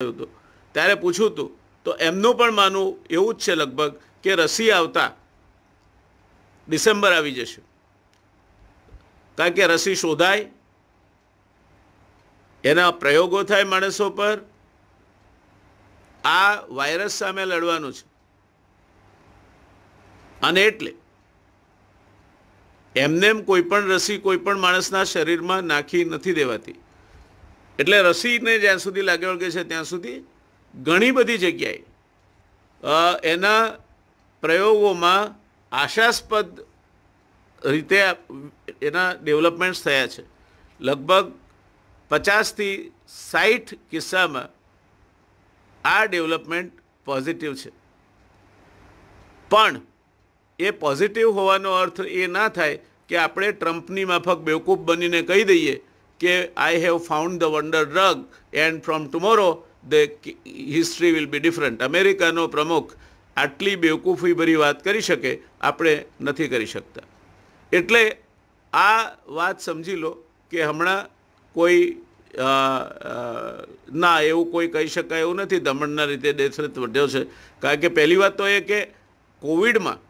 થયું હતું ત્યારે પૂછ્યું હતું તો એમનું પણ માનવું એવું જ છે લગભગ કે રસી આવતા ડિસેમ્બર આવી જશે કારણ કે રસી શોધાય એના પ્રયોગો થાય માણસો પર આ વાયરસ સામે લડવાનું છે અને એટલે એમને એમ કોઈ પણ રસી કોઈ પણ માણસના શરીરમાં નાખી નથી દેવાતી એટલે રસીને જ્યાં સુધી લાગે વળગે છે ત્યાં સુધી ઘણી બધી જગ્યાએ એના પ્રયોગોમાં આશાસ્પદ રીતે એના ડેવલપમેન્ટ્સ થયા છે લગભગ પચાસથી સાઠ કિસ્સામાં આ ડેવલપમેન્ટ પોઝિટિવ છે પણ એ પોઝિટિવ હોવાનો અર્થ એ ના થાય કે આપણે ટ્રમ્પની માફક બેવકૂફ બનીને કહી દઈએ કે I have found the wonder drug and from tomorrow the history will be different અમેરિકાનો પ્રમુખ આટલી બેવકૂફીભરી વાત કરી શકે આપણે નથી કરી શકતા એટલે આ વાત સમજી લો કે હમણાં કોઈ ના એવું કોઈ કહી શકાય એવું નથી દમણના રીતે દેશરથ વધ્યો છે કારણ કે પહેલી વાત તો એ કે કોવિડમાં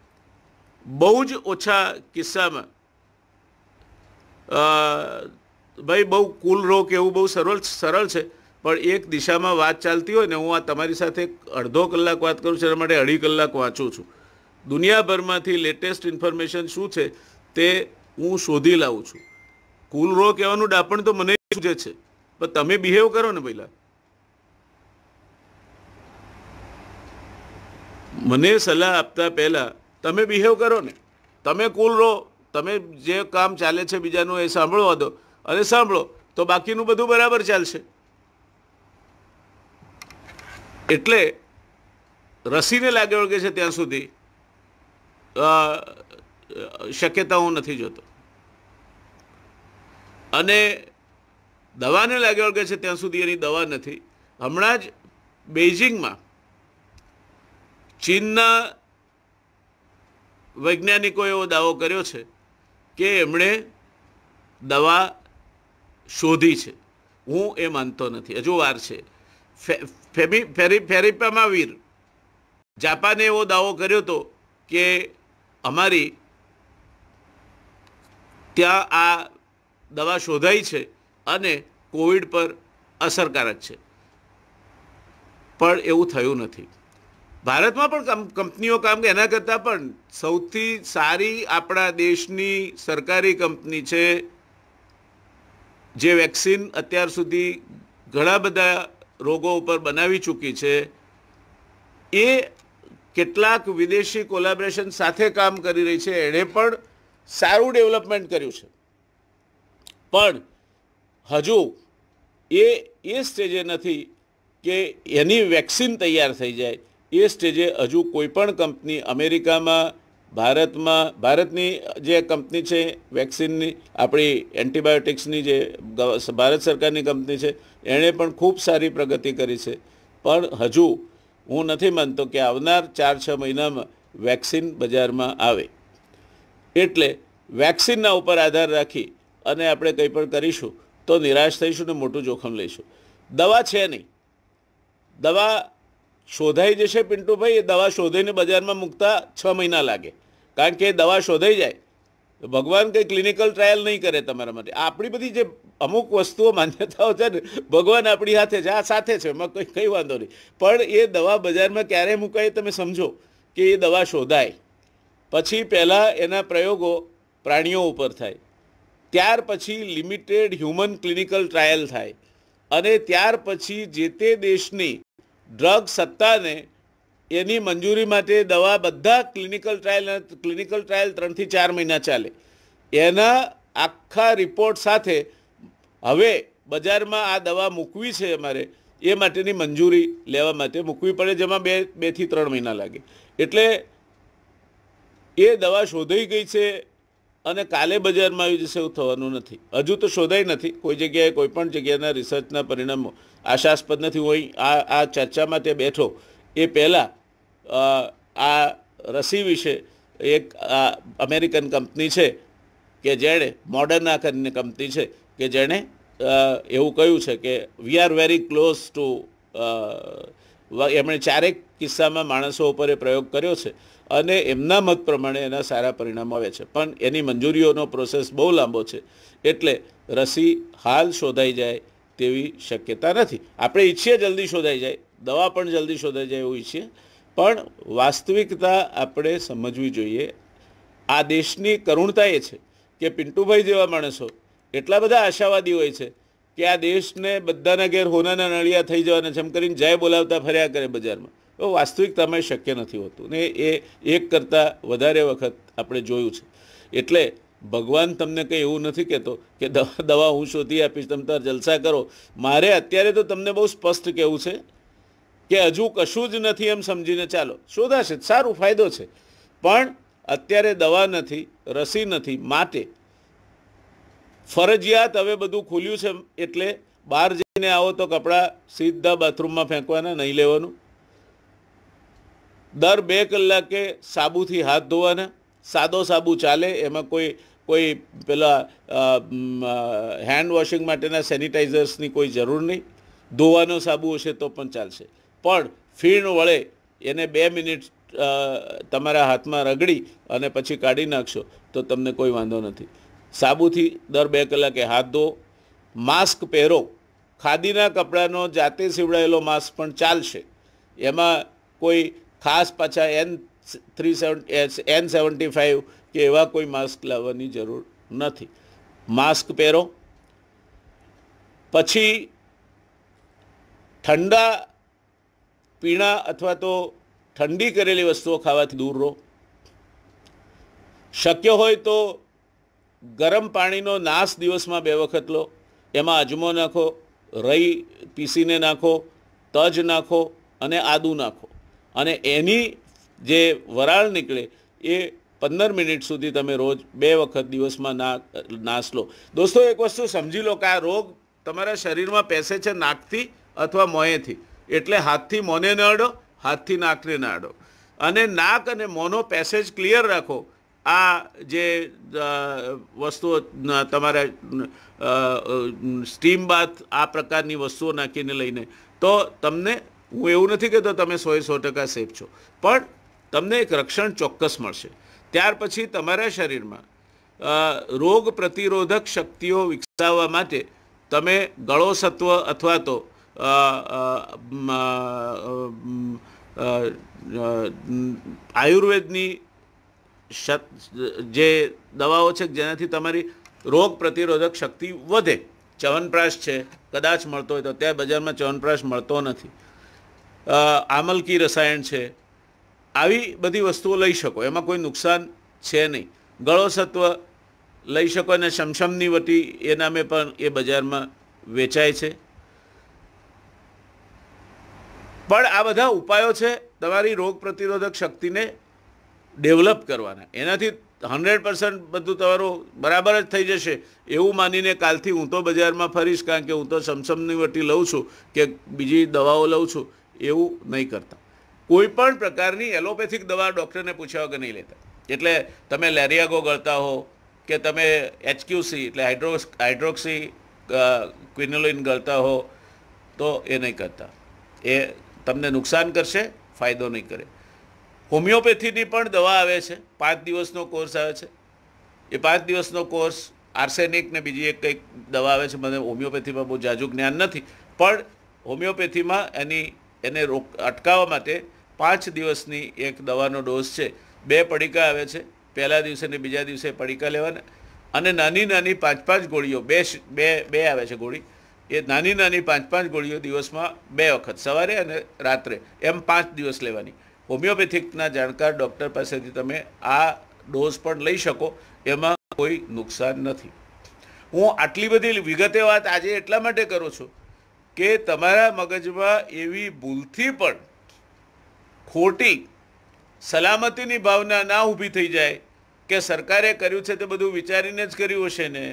બહુ જ ઓછા કિસ્સામાં ભાઈ બહુ કુલ રો કે એવું બહુ સરળ સરળ છે પણ એક દિશામાં વાત ચાલતી હોય ને હું આ તમારી સાથે અડધો કલાક વાત કરું છું એના માટે અઢી કલાક વાંચું છું દુનિયાભરમાંથી લેટેસ્ટ ઇન્ફોર્મેશન શું છે તે હું શોધી લાવું છું કુલ રો કહેવાનું ડાપણ તો મને જે છે પણ તમે બિહેવ કરો ને પહેલાં મને સલાહ આપતા પહેલાં તમે બિહેવ કરો ને તમે કુલ રો તમે જે કામ ચાલે છે બીજાનું એ સાંભળવા દો અને સાંભળો તો બાકીનું બધું બરાબર ચાલશે એટલે રસીને લાગે વળગે છે ત્યાં સુધી શક્યતા હું નથી જોતો અને દવાને લાગે વળગે છે ત્યાં સુધી એની દવા નથી હમણાં જ બેઇજિંગમાં ચીનના વૈજ્ઞાનિકો એવો દાવો કર્યો છે કે એમણે દવા શોધી છે હું એ માનતો નથી હજુ વાર છે વીર જાપાને એવો દાવો કર્યો હતો કે અમારી ત્યાં આ દવા શોધાઈ છે અને કોવિડ પર અસરકારક છે પણ એવું થયું નથી ભારતમાં પણ કંપનીઓ કામ કે એના કરતાં પણ સૌથી સારી આપણા દેશની સરકારી કંપની છે જે વેક્સિન અત્યાર સુધી ઘણા બધા રોગો ઉપર બનાવી ચૂકી છે એ કેટલાક વિદેશી કોલેબરેશન સાથે કામ કરી રહી છે એણે પણ સારું ડેવલપમેન્ટ કર્યું છે પણ હજુ એ એ સ્ટેજે નથી કે એની વેક્સિન તૈયાર થઈ જાય એ સ્ટેજે હજુ કોઈપણ કંપની અમેરિકામાં ભારતમાં ભારતની જે કંપની છે વેક્સિનની આપણી એન્ટીબાયોટિક્સની જે ભારત સરકારની કંપની છે એણે પણ ખૂબ સારી પ્રગતિ કરી છે પણ હજુ હું નથી માનતો કે આવનાર ચાર છ મહિનામાં વેક્સિન બજારમાં આવે એટલે વેક્સિનના ઉપર આધાર રાખી અને આપણે કંઈ પણ કરીશું તો નિરાશ થઈશું ને મોટું જોખમ લઈશું દવા છે નહીં દવા શોધાઈ જશે પિન્ટુભાઈ એ દવા શોધીને બજારમાં મૂકતા છ મહિના લાગે કારણ કે એ દવા શોધાઈ જાય તો ભગવાન કંઈ ક્લિનિકલ ટ્રાયલ નહીં કરે તમારા માટે આપણી બધી જે અમુક વસ્તુઓ માન્યતાઓ છે ને ભગવાન આપણી હાથે છે આ સાથે છે એમાં કંઈ કંઈ વાંધો નહીં પણ એ દવા બજારમાં ક્યારે મૂકાય તમે સમજો કે એ દવા શોધાય પછી પહેલાં એના પ્રયોગો પ્રાણીઓ ઉપર થાય ત્યાર પછી લિમિટેડ હ્યુમન ક્લિનિકલ ટ્રાયલ થાય અને ત્યાર પછી જે તે દેશની ડ્રગ સત્તાને એની મંજૂરી માટે દવા બધા ક્લિનિકલ ટ્રાયલ ક્લિનિકલ ટ્રાયલ ત્રણથી ચાર મહિના ચાલે એના આખા રિપોર્ટ સાથે હવે બજારમાં આ દવા મૂકવી છે અમારે એ માટેની મંજૂરી લેવા માટે મૂકવી પડે જેમાં બે બેથી ત્રણ મહિના લાગે એટલે એ દવા શોધાઈ ગઈ છે અને કાલે બજારમાં આવી જશે એવું થવાનું નથી હજુ તો શોધાઈ નથી કોઈ જગ્યાએ કોઈ પણ જગ્યાના રિસર્ચના પરિણામો આશાસ્પદ નથી હોય આ આ ચર્ચામાં તે બેઠો એ પહેલાં આ રસી વિશે એક અમેરિકન કંપની છે કે જેણે મોડર્ના કરીને કંપની છે કે જેણે એવું કહ્યું છે કે we are very close to એમણે ચારેક કિસ્સામાં માણસો ઉપર એ પ્રયોગ કર્યો છે અને એમના મત પ્રમાણે એના સારા પરિણામ આવે છે પણ એની મંજૂરીઓનો પ્રોસેસ બહુ લાંબો છે એટલે રસી હાલ શોધાઈ જાય તેવી શક્યતા નથી આપણે ઈચ્છીએ જલ્દી શોધાઈ જાય દવા પણ જલ્દી શોધાઈ જાય એવું ઈચ્છીએ પણ વાસ્તવિકતા આપણે સમજવી જોઈએ આ દેશની કરુણતા એ છે કે પિન્ટુભાઈ જેવા માણસો એટલા બધા આશાવાદી હોય છે કે આ દેશને બધાના ઘેર હોનાના નળિયા થઈ જવાના છે એમ કરીને જય બોલાવતા ફર્યા કરે બજારમાં તો વાસ્તવિકતામાં શક્ય નથી હોતું ને એ એક કરતાં વધારે વખત આપણે જોયું છે એટલે ભગવાન તમને કંઈ એવું નથી કહેતો કે દવા હું શોધી આપીશ તમે તાર જલસા કરો મારે અત્યારે તો તમને બહુ સ્પષ્ટ કહેવું છે કે હજુ કશું જ નથી એમ સમજીને ચાલો શોધાશે સારું ફાયદો છે પણ અત્યારે દવા નથી રસી નથી માટે ફરજિયાત હવે બધું ખુલ્યું છે એટલે બહાર જઈને આવો તો કપડાં સીધા બાથરૂમમાં ફેંકવાના નહીં લેવાનું દર બે કલાકે સાબુથી હાથ ધોવાના સાદો સાબુ ચાલે એમાં કોઈ કોઈ પેલા હેન્ડ વોશિંગ માટેના સેનિટાઈઝર્સની કોઈ જરૂર નહીં ધોવાનો સાબુ હશે તો પણ ચાલશે પણ ફીણ વળે એને બે મિનિટ તમારા હાથમાં રગડી અને પછી કાઢી નાખશો તો તમને કોઈ વાંધો નથી સાબુથી દર બે કલાકે હાથ ધો માસ્ક પહેરો ખાદીના કપડાનો જાતે સીવડાયેલો માસ્ક પણ ચાલશે એમાં કોઈ ખાસ પાછા N three seven N seventy five કે એવા કોઈ માસ્ક લાવવાની જરૂર નથી માસ્ક પહેરો પછી ઠંડા પીણા અથવા તો ઠંડી કરેલી વસ્તુઓ ખાવાથી દૂર રહો શક્ય હોય તો ગરમ પાણીનો નાશ દિવસમાં બે વખત લો એમાં અજમો નાખો રઈ પીસીને નાખો તજ નાખો અને આદુ નાખો અને એની જે વરાળ નીકળે એ પંદર મિનિટ સુધી તમે રોજ બે વખત દિવસમાં ના નાશ લો દોસ્તો એક વસ્તુ સમજી લો કે આ રોગ તમારા શરીરમાં પેસે છે નાકથી અથવા મોંએથી એટલે હાથથી મોને ન અડો હાથથી નાકને ન અડો અને નાક અને મોનો પેસેજ ક્લિયર રાખો આ જે વસ્તુઓ તમારે સ્ટીમ બાથ આ પ્રકારની વસ્તુઓ નાખીને લઈને તો તમને હું એવું નથી કહેતો તમે સોએ સો ટકા સેફ છો પણ તમને એક રક્ષણ ચોક્કસ મળશે ત્યાર પછી તમારા શરીરમાં રોગ પ્રતિરોધક શક્તિઓ વિકસાવવા માટે તમે ગળો સત્વ અથવા તો આયુર્વેદની જે દવાઓ છે જેનાથી તમારી રોગ પ્રતિરોધક શક્તિ વધે ચવનપ્રાશ છે કદાચ મળતો હોય તો ત્યાં બજારમાં ચવનપ્રાશ મળતો નથી આમલકી રસાયણ છે આવી બધી વસ્તુઓ લઈ શકો એમાં કોઈ નુકસાન છે નહીં ગળો સત્વ લઈ શકો અને શમશમની વટી એ નામે પણ એ બજારમાં વેચાય છે પણ આ બધા ઉપાયો છે તમારી રોગ પ્રતિરોધક શક્તિને ડેવલપ કરવાના એનાથી હંડ્રેડ પર્સન્ટ બધું તમારું બરાબર જ થઈ જશે એવું માનીને કાલથી હું તો બજારમાં ફરીશ કારણ કે હું તો સમસમની વટી લઉં છું કે બીજી દવાઓ લઉં છું એવું નહીં કરતા કોઈ પણ પ્રકારની એલોપેથિક દવા ડૉક્ટરને પૂછ્યા વગર નહીં લેતા એટલે તમે લેરિયાગો ગળતા હો કે તમે એચક્યુસી એટલે હાઇડ્રોક્સ હાઇડ્રોક્સી ક્વિનોલિન ગળતા હો તો એ નહીં કરતા એ તમને નુકસાન કરશે ફાયદો નહીં કરે હોમિયોપેથીની પણ દવા આવે છે પાંચ દિવસનો કોર્સ આવે છે એ પાંચ દિવસનો કોર્સ આર્સેનિક ને બીજી એક કંઈક દવા આવે છે મને હોમિયોપેથીમાં બહુ જાજુ જ્ઞાન નથી પણ હોમિયોપેથીમાં એની એને રોક અટકાવવા માટે પાંચ દિવસની એક દવાનો ડોઝ છે બે પડીકા આવે છે પહેલા દિવસે ને બીજા દિવસે પડીકા લેવાના અને નાની નાની પાંચ પાંચ ગોળીઓ બે બે બે આવે છે ગોળી એ નાની નાની પાંચ પાંચ ગોળીઓ દિવસમાં બે વખત સવારે અને રાત્રે એમ પાંચ દિવસ લેવાની હોમિયોપેથિકના જાણકાર ડૉક્ટર પાસેથી તમે આ ડોઝ પણ લઈ શકો એમાં કોઈ નુકસાન નથી હું આટલી બધી વિગતે વાત આજે એટલા માટે કરું છું કે તમારા મગજમાં એવી ભૂલથી પણ ખોટી સલામતીની ભાવના ના ઊભી થઈ જાય કે સરકારે કર્યું છે તે બધું વિચારીને જ કર્યું હશે ને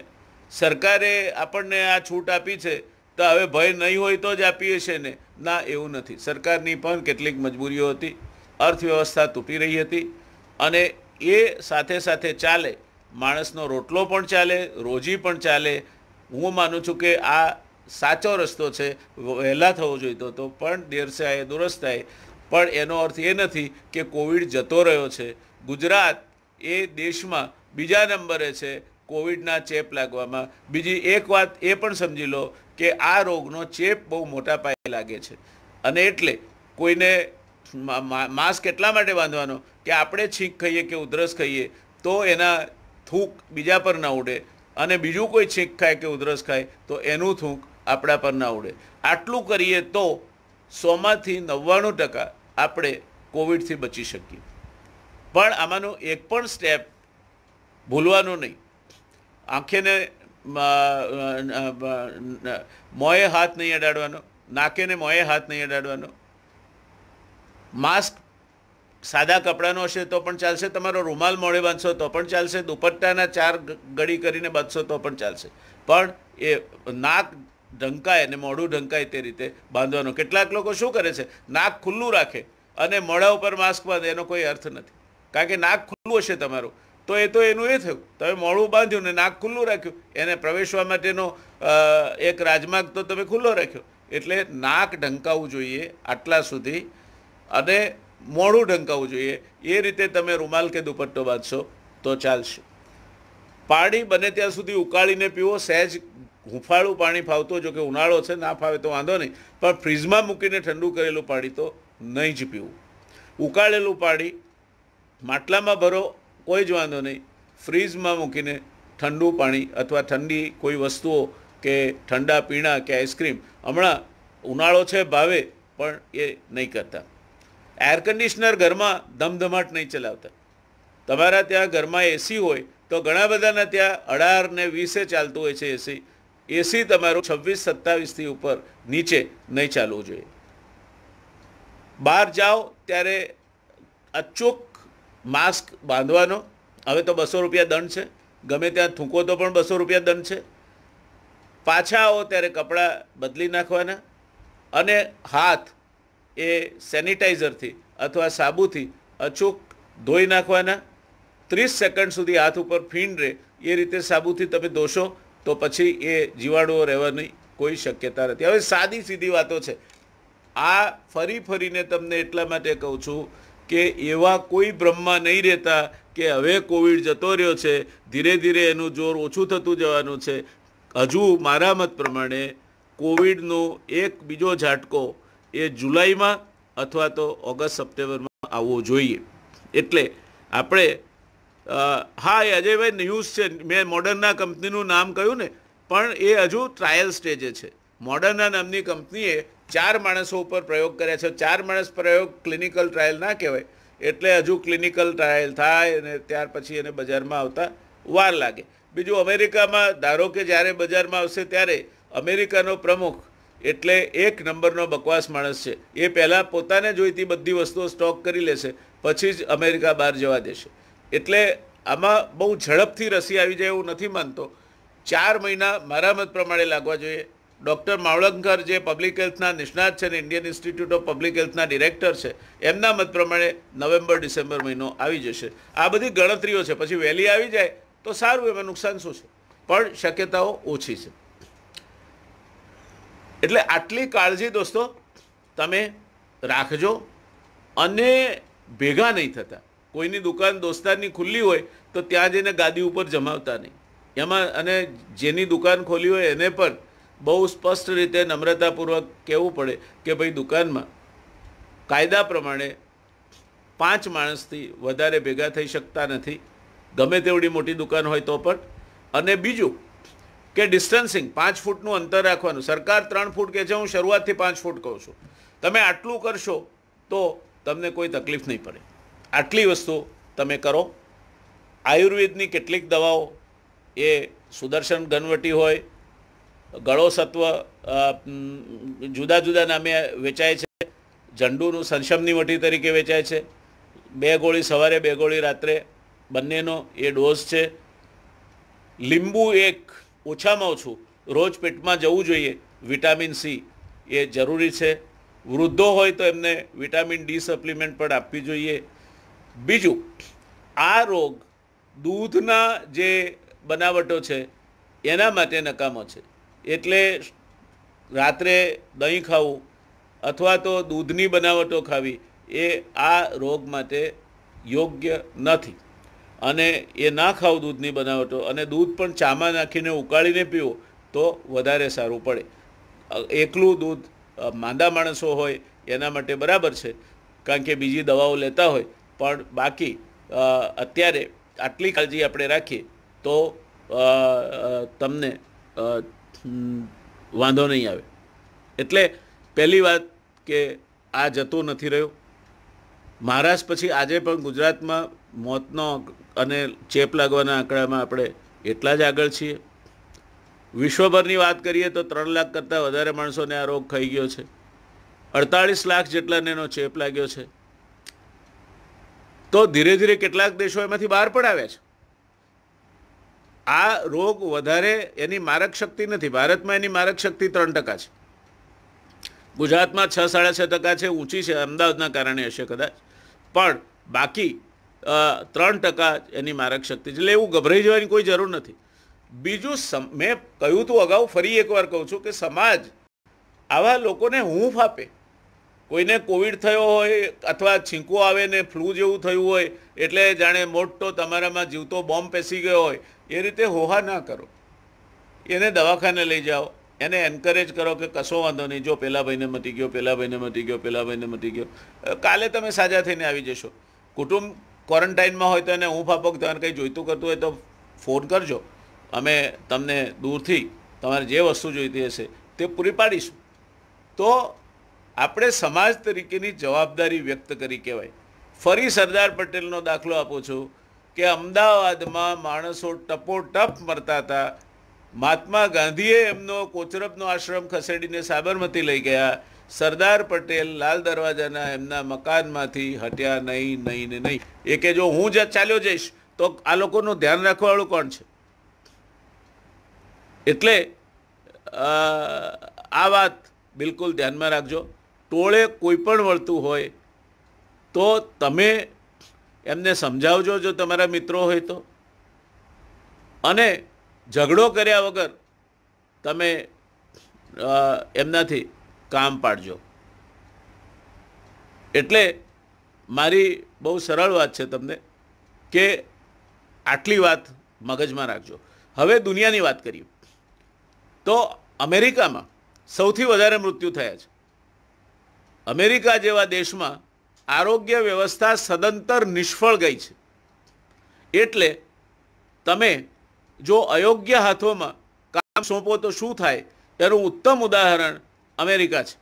સરકારે આપણને આ છૂટ આપી છે તો હવે ભય નહીં હોય તો જ આપી હશે ને ના એવું નથી સરકારની પણ કેટલીક મજબૂરીઓ હતી અર્થવ્યવસ્થા તૂટી રહી હતી અને એ સાથે સાથે ચાલે માણસનો રોટલો પણ ચાલે રોજી પણ ચાલે હું માનું છું કે આ સાચો રસ્તો છે વહેલા થવો જોઈતો હતો પણ દેર થાય દુરસ્ત પણ એનો અર્થ એ નથી કે કોવિડ જતો રહ્યો છે ગુજરાત એ દેશમાં બીજા નંબરે છે કોવિડના ચેપ લાગવામાં બીજી એક વાત એ પણ સમજી લો કે આ રોગનો ચેપ બહુ મોટા પાયે લાગે છે અને એટલે કોઈને માસ્ક એટલા માટે બાંધવાનો કે આપણે છીંક ખાઈએ કે ઉધરસ ખાઈએ તો એના થૂંક બીજા પર ના ઉડે અને બીજું કોઈ છીંક ખાય કે ઉધરસ ખાય તો એનું થૂંક આપણા પર ના ઉડે આટલું કરીએ તો સોમાંથી નવ્વાણું ટકા આપણે કોવિડથી બચી શકીએ પણ આમાંનું એક પણ સ્ટેપ ભૂલવાનું નહીં આંખેને મોંએ હાથ નહીં અડાડવાનો નાકેને મોંએ હાથ નહીં અડાડવાનો માસ્ક સાદા કપડાનો હશે તો પણ ચાલશે તમારો રૂમાલ મોડે બાંધશો તો પણ ચાલશે દુપટ્ટાના ચાર ગળી કરીને બાંધશો તો પણ ચાલશે પણ એ નાક ઢંકાય અને મોઢું ઢંકાય તે રીતે બાંધવાનો કેટલાક લોકો શું કરે છે નાક ખુલ્લું રાખે અને મોઢા ઉપર માસ્ક બાંધે એનો કોઈ અર્થ નથી કારણ કે નાક ખુલ્લું હશે તમારું તો એ તો એનું એ થયું તમે મોડું બાંધ્યું ને નાક ખુલ્લું રાખ્યું એને પ્રવેશવા માટેનો એક રાજમાર્ગ તો તમે ખુલ્લો રાખ્યો એટલે નાક ઢંકાવવું જોઈએ આટલા સુધી અને મોડું ઢંકાવવું જોઈએ એ રીતે તમે રૂમાલ કે દુપટ્ટો બાંધશો તો ચાલશે પાણી બને ત્યાં સુધી ઉકાળીને પીવો સહેજ હુંફાળું પાણી ફાવતું જો કે ઉનાળો છે ના ફાવે તો વાંધો નહીં પણ ફ્રીજમાં મૂકીને ઠંડુ કરેલું પાણી તો નહીં જ પીવું ઉકાળેલું પાણી માટલામાં ભરો કોઈ જ વાંધો નહીં ફ્રીજમાં મૂકીને ઠંડુ પાણી અથવા ઠંડી કોઈ વસ્તુઓ કે ઠંડા પીણા કે આઈસ્ક્રીમ હમણાં ઉનાળો છે ભાવે પણ એ નહીં કરતા એર કન્ડિશનર ઘરમાં ધમધમાટ નહીં ચલાવતા તમારા ત્યાં ઘરમાં એસી હોય તો ઘણા બધાના ત્યાં અઢાર ને વીસે ચાલતું હોય છે એસી એસી તમારું છવ્વીસ સત્તાવીસથી ઉપર નીચે નહીં ચાલવું જોઈએ બહાર જાઓ ત્યારે અચૂક માસ્ક બાંધવાનો હવે તો બસો રૂપિયા દંડ છે ગમે ત્યાં થૂંકો તો પણ બસો રૂપિયા દંડ છે પાછા આવો ત્યારે કપડાં બદલી નાખવાના અને હાથ એ સેનિટાઈઝરથી અથવા સાબુથી અચૂક ધોઈ નાખવાના ત્રીસ સેકન્ડ સુધી હાથ ઉપર ફીણ રહે એ રીતે સાબુથી તમે ધોશો તો પછી એ જીવાણુઓ રહેવાની કોઈ શક્યતા નથી હવે સાદી સીધી વાતો છે આ ફરી ફરીને તમને એટલા માટે કહું છું કે એવા કોઈ બ્રહ્મા નહીં રહેતા કે હવે કોવિડ જતો રહ્યો છે ધીરે ધીરે એનું જોર ઓછું થતું જવાનું છે હજુ મારા મત પ્રમાણે કોવિડનો એક બીજો ઝાટકો એ જુલાઈમાં અથવા તો ઓગસ્ટ સપ્ટેમ્બરમાં આવવો જોઈએ એટલે આપણે હા એ અજયભાઈ ન્યૂઝ છે મેં મોડર્ના કંપનીનું નામ કહ્યું ને પણ એ હજુ ટ્રાયલ સ્ટેજે છે મોડર્ના નામની કંપનીએ ચાર માણસો ઉપર પ્રયોગ કર્યા છે ચાર માણસ પ્રયોગ ક્લિનિકલ ટ્રાયલ ના કહેવાય એટલે હજુ ક્લિનિકલ ટ્રાયલ થાય અને ત્યાર પછી એને બજારમાં આવતા વાર લાગે બીજું અમેરિકામાં ધારો કે જ્યારે બજારમાં આવશે ત્યારે અમેરિકાનો પ્રમુખ એટલે એક નંબરનો બકવાસ માણસ છે એ પહેલાં પોતાને જોઈતી બધી વસ્તુઓ સ્ટોક કરી લેશે પછી જ અમેરિકા બહાર જવા દેશે એટલે આમાં બહુ ઝડપથી રસી આવી જાય એવું નથી માનતો ચાર મહિના મારા મત પ્રમાણે લાગવા જોઈએ ડૉક્ટર માવળંકર જે પબ્લિક હેલ્થના નિષ્ણાત છે ને ઇન્ડિયન ઇન્સ્ટિટ્યૂટ ઓફ પબ્લિક હેલ્થના ડિરેક્ટર છે એમના મત પ્રમાણે નવેમ્બર ડિસેમ્બર મહિનો આવી જશે આ બધી ગણતરીઓ છે પછી વહેલી આવી જાય તો સારું એમાં નુકસાન શું છે પણ શક્યતાઓ ઓછી છે એટલે આટલી કાળજી દોસ્તો તમે રાખજો અને ભેગા નહીં થતા કોઈની દુકાન દોસ્તારની ખુલ્લી હોય તો ત્યાં જઈને ગાદી ઉપર જમાવતા નહીં એમાં અને જેની દુકાન ખોલી હોય એને પણ બહુ સ્પષ્ટ રીતે નમ્રતાપૂર્વક કહેવું પડે કે ભાઈ દુકાનમાં કાયદા પ્રમાણે પાંચ માણસથી વધારે ભેગા થઈ શકતા નથી ગમે તેવડી મોટી દુકાન હોય તો પણ અને બીજું કે ડિસ્ટન્સિંગ પાંચ ફૂટનું અંતર રાખવાનું સરકાર ત્રણ ફૂટ કહે છે હું શરૂઆતથી પાંચ ફૂટ કહું છું તમે આટલું કરશો તો તમને કોઈ તકલીફ નહીં પડે આટલી વસ્તુ તમે કરો આયુર્વેદની કેટલીક દવાઓ એ સુદર્શન ઘનવટી હોય ગળો સત્વ જુદા જુદા નામે વેચાય છે ઝંડુનું સંશમની વટી તરીકે વેચાય છે બે ગોળી સવારે બે ગોળી રાત્રે બંનેનો એ ડોઝ છે લીંબુ એક ઓછામાં ઓછું રોજ પેટમાં જવું જોઈએ વિટામિન સી એ જરૂરી છે વૃદ્ધો હોય તો એમને વિટામિન ડી સપ્લિમેન્ટ પણ આપવી જોઈએ બીજું આ રોગ દૂધના જે બનાવટો છે એના માટે નકામો છે એટલે રાત્રે દહીં ખાવું અથવા તો દૂધની બનાવટો ખાવી એ આ રોગ માટે યોગ્ય નથી અને એ ના ખાવ દૂધની બનાવટો અને દૂધ પણ ચામાં નાખીને ઉકાળીને પીવો તો વધારે સારું પડે એકલું દૂધ માંદા માણસો હોય એના માટે બરાબર છે કારણ કે બીજી દવાઓ લેતા હોય પણ બાકી અત્યારે આટલી કાળજી આપણે રાખીએ તો તમને વાંધો નહીં આવે એટલે પહેલી વાત કે આ જતો નથી રહ્યો મહારાષ્ટ્ર પછી આજે પણ ગુજરાતમાં મોતનો અને ચેપ લાગવાના આંકડામાં આપણે એટલા જ આગળ છીએ વિશ્વભરની વાત કરીએ તો ત્રણ લાખ કરતાં વધારે માણસોને આ રોગ થઈ ગયો છે અડતાળીસ લાખ જેટલાને એનો ચેપ લાગ્યો છે તો ધીરે ધીરે કેટલાક દેશો એમાંથી બહાર પણ આવ્યા છે આ રોગ વધારે એની મારક શક્તિ નથી ભારતમાં એની મારક શક્તિ ત્રણ ટકા છે ગુજરાતમાં છ સાડા છ ટકા છે ઊંચી છે અમદાવાદના કારણે હશે કદાચ પણ બાકી ત્રણ ટકા એની મારક શક્તિ છે એટલે એવું ગભરાઈ જવાની કોઈ જરૂર નથી બીજું મેં કહ્યું હતું અગાઉ ફરી એકવાર કહું છું કે સમાજ આવા લોકોને હૂંફ આપે કોઈને કોવિડ થયો હોય અથવા છીંકો આવે ને ફ્લૂ જેવું થયું હોય એટલે જાણે મોટો તમારામાં જીવતો બોમ્બ પેસી ગયો હોય એ રીતે હોહા ના કરો એને દવાખાને લઈ જાઓ એને એન્કરેજ કરો કે કશો વાંધો નહીં જો પેલા ભાઈને મટી ગયો પેલા ભાઈને મટી ગયો પેલા ભાઈને મટી ગયો કાલે તમે સાજા થઈને આવી જશો કુટુંબ ક્વોરન્ટાઇનમાં હોય તો એને હું ફાપક તમારે કંઈ જોઈતું કરતું હોય તો ફોન કરજો અમે તમને દૂરથી તમારે જે વસ્તુ જોઈતી હશે તે પૂરી પાડીશું તો આપણે સમાજ તરીકેની જવાબદારી વ્યક્ત કરી કહેવાય ફરી સરદાર પટેલનો દાખલો આપું છું કે અમદાવાદમાં માણસો ટપોટપ મરતા હતા મહાત્મા ગાંધીએ એમનો કોચરબનો આશ્રમ ખસેડીને સાબરમતી લઈ ગયા સરદાર પટેલ લાલ દરવાજાના એમના મકાનમાંથી હટ્યા નહીં નહીં ને નહીં એ કે જો હું જ ચાલ્યો જઈશ તો આ લોકોનું ધ્યાન રાખવાવાળું કોણ છે એટલે આ વાત બિલકુલ ધ્યાનમાં રાખજો ટોળે કોઈ પણ વળતું હોય તો તમે એમને સમજાવજો જો તમારા મિત્રો હોય તો અને ઝઘડો કર્યા વગર તમે એમનાથી કામ પાડજો એટલે મારી બહુ સરળ વાત છે તમને કે આટલી વાત મગજમાં રાખજો હવે દુનિયાની વાત કરીએ તો અમેરિકામાં સૌથી વધારે મૃત્યુ થયા છે અમેરિકા જેવા દેશમાં આરોગ્ય વ્યવસ્થા સદંતર નિષ્ફળ ગઈ છે એટલે તમે જો અયોગ્ય હાથોમાં કામ સોંપો તો શું થાય એનું ઉત્તમ ઉદાહરણ અમેરિકા છે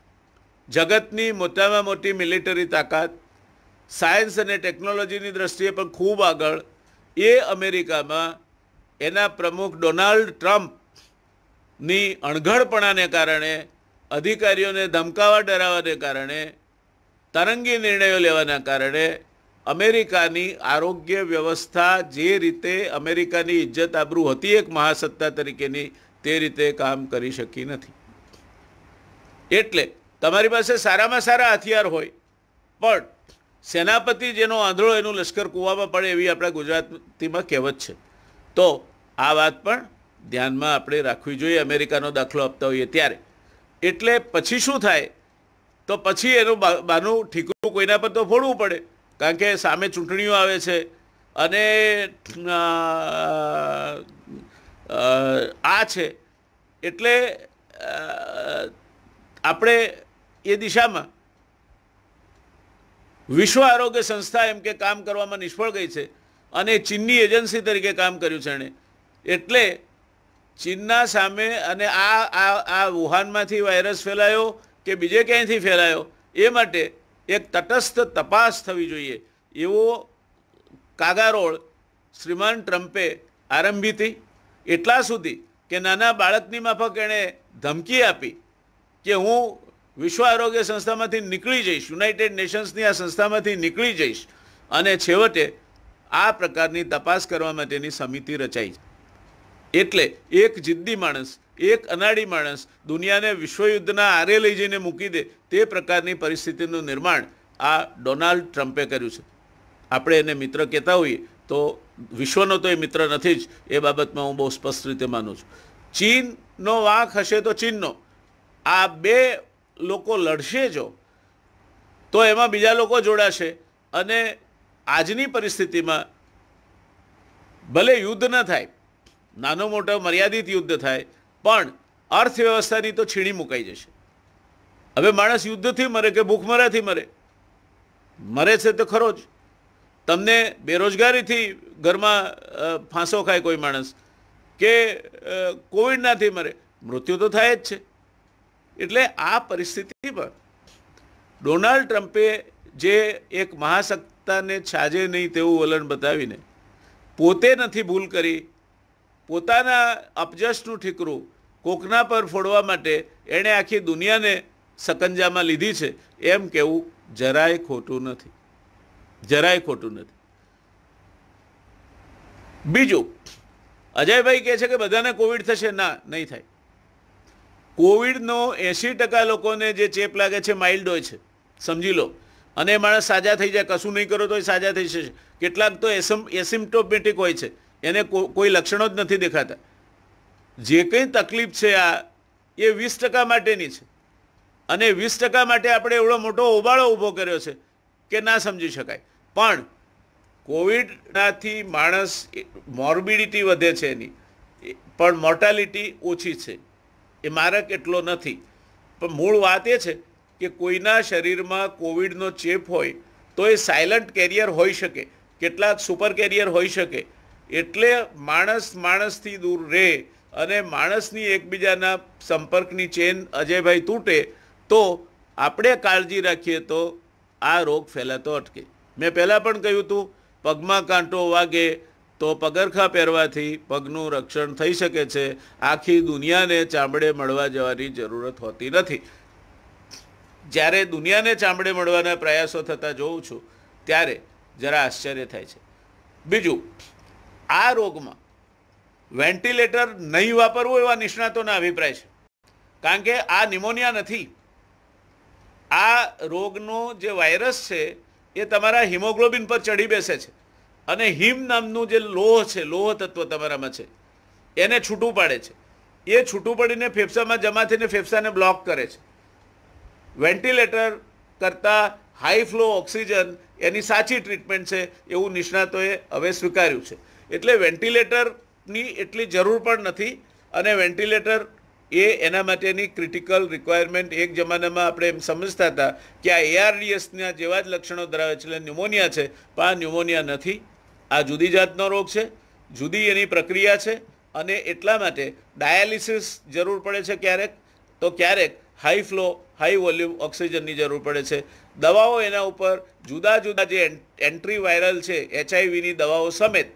જગતની મોટામાં મોટી મિલિટરી તાકાત સાયન્સ અને ટેકનોલોજીની દ્રષ્ટિએ પણ ખૂબ આગળ એ અમેરિકામાં એના પ્રમુખ ડોનાલ્ડ ટ્રમ્પની અણઘડપણાને કારણે અધિકારીઓને ધમકાવા ડરાવવાને કારણે તરંગી નિર્ણયો લેવાના કારણે અમેરિકાની આરોગ્ય વ્યવસ્થા જે રીતે અમેરિકાની ઇજ્જત આબરૂ હતી એક મહાસત્તા તરીકેની તે રીતે કામ કરી શકી નથી એટલે તમારી પાસે સારામાં સારા હથિયાર હોય પણ સેનાપતિ જેનો આંધળો એનું લશ્કર કૂવામાં પડે એવી આપણા ગુજરાતીમાં કહેવત છે તો આ વાત પણ ધ્યાનમાં આપણે રાખવી જોઈએ અમેરિકાનો દાખલો આપતા હોઈએ ત્યારે એટલે પછી શું થાય તો પછી એનું બાનું ઠીકરું કોઈના પર તો ફોડવું પડે કારણ કે સામે ચૂંટણીઓ આવે છે અને આ છે એટલે આપણે એ દિશામાં વિશ્વ આરોગ્ય સંસ્થા એમ કે કામ કરવામાં નિષ્ફળ ગઈ છે અને ચીનની એજન્સી તરીકે કામ કર્યું છે એણે એટલે ચીનના સામે અને આ આ આ વુહાનમાંથી વાયરસ ફેલાયો કે બીજે ક્યાંયથી ફેલાયો એ માટે એક તટસ્થ તપાસ થવી જોઈએ એવો કાગારોળ શ્રીમાન ટ્રમ્પે આરંભી હતી એટલા સુધી કે નાના બાળકની માફક એણે ધમકી આપી કે હું વિશ્વ આરોગ્ય સંસ્થામાંથી નીકળી જઈશ યુનાઇટેડ નેશન્સની આ સંસ્થામાંથી નીકળી જઈશ અને છેવટે આ પ્રકારની તપાસ કરવા માટેની સમિતિ રચાઈ છે એટલે એક જિદ્દી માણસ એક અનાડી માણસ દુનિયાને વિશ્વયુદ્ધના આરે લઈ જઈને મૂકી દે તે પ્રકારની પરિસ્થિતિનું નિર્માણ આ ડોનાલ્ડ ટ્રમ્પે કર્યું છે આપણે એને મિત્ર કહેતા હોઈએ તો વિશ્વનો તો એ મિત્ર નથી જ એ બાબતમાં હું બહુ સ્પષ્ટ રીતે માનું છું ચીનનો વાંક હશે તો ચીનનો આ બે લોકો લડશે જો તો એમાં બીજા લોકો જોડાશે અને આજની પરિસ્થિતિમાં ભલે યુદ્ધ ન થાય નાનો મોટો મર્યાદિત યુદ્ધ થાય પણ અર્થવ્યવસ્થાની તો છીણી મુકાઈ જશે હવે માણસ યુદ્ધથી મરે કે ભૂખમરાથી મરે મરે છે તો ખરો જ તમને બેરોજગારીથી ઘરમાં ફાંસો ખાય કોઈ માણસ કે કોવિડનાથી મરે મૃત્યુ તો થાય જ છે એટલે આ પરિસ્થિતિમાં ડોનાલ્ડ ટ્રમ્પે જે એક મહાસત્તાને છાજે નહીં તેવું વલણ બતાવીને પોતે નથી ભૂલ કરી પોતાના અપજશનું ઠીકરું કોકના પર ફોડવા માટે એણે આખી દુનિયાને સકંજામાં લીધી છે એમ કહેવું જરાય ખોટું નથી જરાય ખોટું નથી બીજું અજયભાઈ કહે છે કે બધાને કોવિડ થશે ના નહીં થાય કોવિડનો એંશી ટકા લોકોને જે ચેપ લાગે છે માઇલ્ડ હોય છે સમજી લો અને એ માણસ સાજા થઈ જાય કશું નહીં કરો તો એ સાજા થઈ જશે કેટલાક તો એસમ એસિમ્ટોમેટિક હોય છે એને કોઈ લક્ષણો જ નથી દેખાતા જે કંઈ તકલીફ છે આ એ વીસ ટકા માટેની છે અને વીસ ટકા માટે આપણે એવડો મોટો ઉબાળો ઊભો કર્યો છે કે ના સમજી શકાય પણ કોવિડનાથી માણસ મોર્બિડિટી વધે છે એની પણ મોર્ટાલિટી ઓછી છે એ મારક એટલો નથી પણ મૂળ વાત એ છે કે કોઈના શરીરમાં કોવિડનો ચેપ હોય તો એ સાયલન્ટ કેરિયર હોઈ શકે કેટલાક સુપર કેરિયર હોઈ શકે એટલે માણસ માણસથી દૂર રહે અને માણસની એકબીજાના સંપર્કની ચેન અજયભાઈ તૂટે તો આપણે કાળજી રાખીએ તો આ રોગ ફેલાતો અટકે મેં પહેલાં પણ કહ્યું હતું પગમાં કાંટો વાગે તો પગરખા પહેરવાથી પગનું રક્ષણ થઈ શકે છે આખી દુનિયાને ચામડે મળવા જવાની જરૂરત હોતી નથી જ્યારે દુનિયાને ચામડે મળવાના પ્રયાસો થતા જોઉં છું ત્યારે જરા આશ્ચર્ય થાય છે બીજું આ રોગમાં વેન્ટિલેટર નહીં વાપરવું એવા નિષ્ણાતોના અભિપ્રાય છે કારણ કે આ નિમોનિયા નથી આ રોગનો જે વાયરસ છે એ તમારા હિમોગ્લોબિન પર ચડી બેસે છે અને હિમ નામનું જે લોહ છે લોહ તત્વ તમારામાં છે એને છૂટું પાડે છે એ છૂટું પડીને ફેફસામાં જમા થઈને ફેફસાને બ્લોક કરે છે વેન્ટિલેટર કરતાં હાઈ ફ્લો ઓક્સિજન એની સાચી ટ્રીટમેન્ટ છે એવું નિષ્ણાતોએ હવે સ્વીકાર્યું છે એટલે વેન્ટિલેટરની એટલી જરૂર પણ નથી અને વેન્ટિલેટર એ એના માટેની ક્રિટિકલ રિક્વાયરમેન્ટ એક જમાનામાં આપણે એમ સમજતા હતા કે આ એઆરડીએસના જેવા જ લક્ષણો ધરાવે છે એટલે ન્યુમોનિયા છે પણ આ ન્યુમોનિયા નથી આ જુદી જાતનો રોગ છે જુદી એની પ્રક્રિયા છે અને એટલા માટે ડાયાલિસિસ જરૂર પડે છે ક્યારેક તો ક્યારેક હાઈ ફ્લો હાઈ વોલ્યુમ ઓક્સિજનની જરૂર પડે છે દવાઓ એના ઉપર જુદા જુદા જે એન્ટ્રી વાયરલ છે એચઆઈવીની દવાઓ સમેત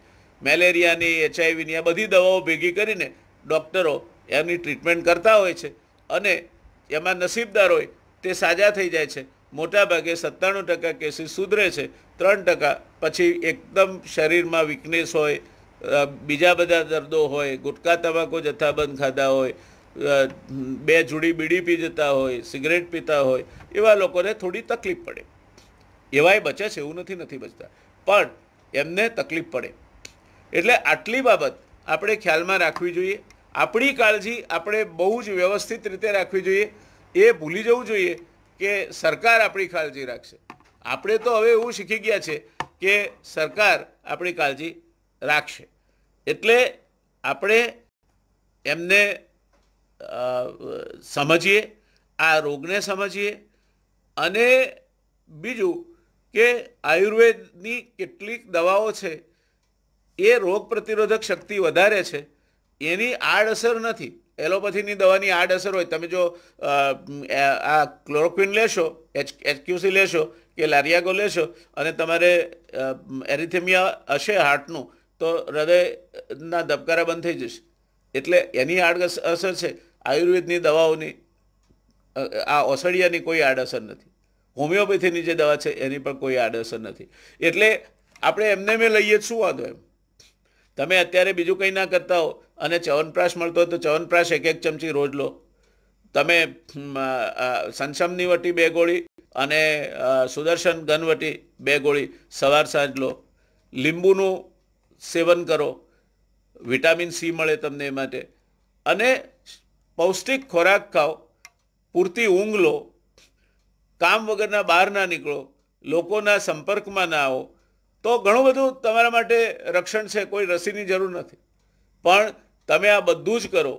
મેલેરિયાની એચઆઈવીની આ બધી દવાઓ ભેગી કરીને ડૉક્ટરો એમની ટ્રીટમેન્ટ કરતા હોય છે અને એમાં નસીબદાર હોય તે સાજા થઈ જાય છે મોટાભાગે સત્તાણું ટકા કેસીસ સુધરે છે ત્રણ ટકા પછી એકદમ શરીરમાં વીકનેસ હોય બીજા બધા દર્દો હોય ગુટકા તમાકુ જથ્થાબંધ ખાધા હોય બે જુડી બીડી પી જતા હોય સિગરેટ પીતા હોય એવા લોકોને થોડી તકલીફ પડે એવાય બચે છે એવું નથી નથી બચતા પણ એમને તકલીફ પડે એટલે આટલી બાબત આપણે ખ્યાલમાં રાખવી જોઈએ આપણી કાળજી આપણે બહુ જ વ્યવસ્થિત રીતે રાખવી જોઈએ એ ભૂલી જવું જોઈએ કે સરકાર આપણી કાળજી રાખશે આપણે તો હવે એવું શીખી ગયા છે કે સરકાર આપણી કાળજી રાખશે એટલે આપણે એમને સમજીએ આ રોગને સમજીએ અને બીજું કે આયુર્વેદની કેટલીક દવાઓ છે એ રોગ પ્રતિરોધક શક્તિ વધારે છે એની આડઅસર નથી એલોપેથીની દવાની આડઅસર હોય તમે જો આ ક્લોરોક્વિન લેશો એચ એચક્યુસી લેશો કે લારિયાગો લેશો અને તમારે એરિથેમિયા હશે હાર્ટનું તો હૃદયના ધબકારા બંધ થઈ જશે એટલે એની આડઅસર છે આયુર્વેદની દવાઓની આ ઓસડિયાની કોઈ આડઅસર નથી હોમિયોપેથીની જે દવા છે એની પણ કોઈ આડઅસર નથી એટલે આપણે એમને મેં લઈએ જ શું વાંધો એમ તમે અત્યારે બીજું કંઈ ના કરતા હો અને ચવનપ્રાશ મળતો હોય તો ચવનપ્રાશ એક એક ચમચી રોજ લો તમે સંશમની વટી બે ગોળી અને સુદર્શન ગનવટી બે ગોળી સવાર સાંજ લો લીંબુનું સેવન કરો વિટામિન સી મળે તમને એ માટે અને પૌષ્ટિક ખોરાક ખાઓ પૂરતી ઊંઘ લો કામ વગરના બહાર ના નીકળો લોકોના સંપર્કમાં ના આવો તો ઘણું બધું તમારા માટે રક્ષણ છે કોઈ રસીની જરૂર નથી પણ તમે આ બધું જ કરો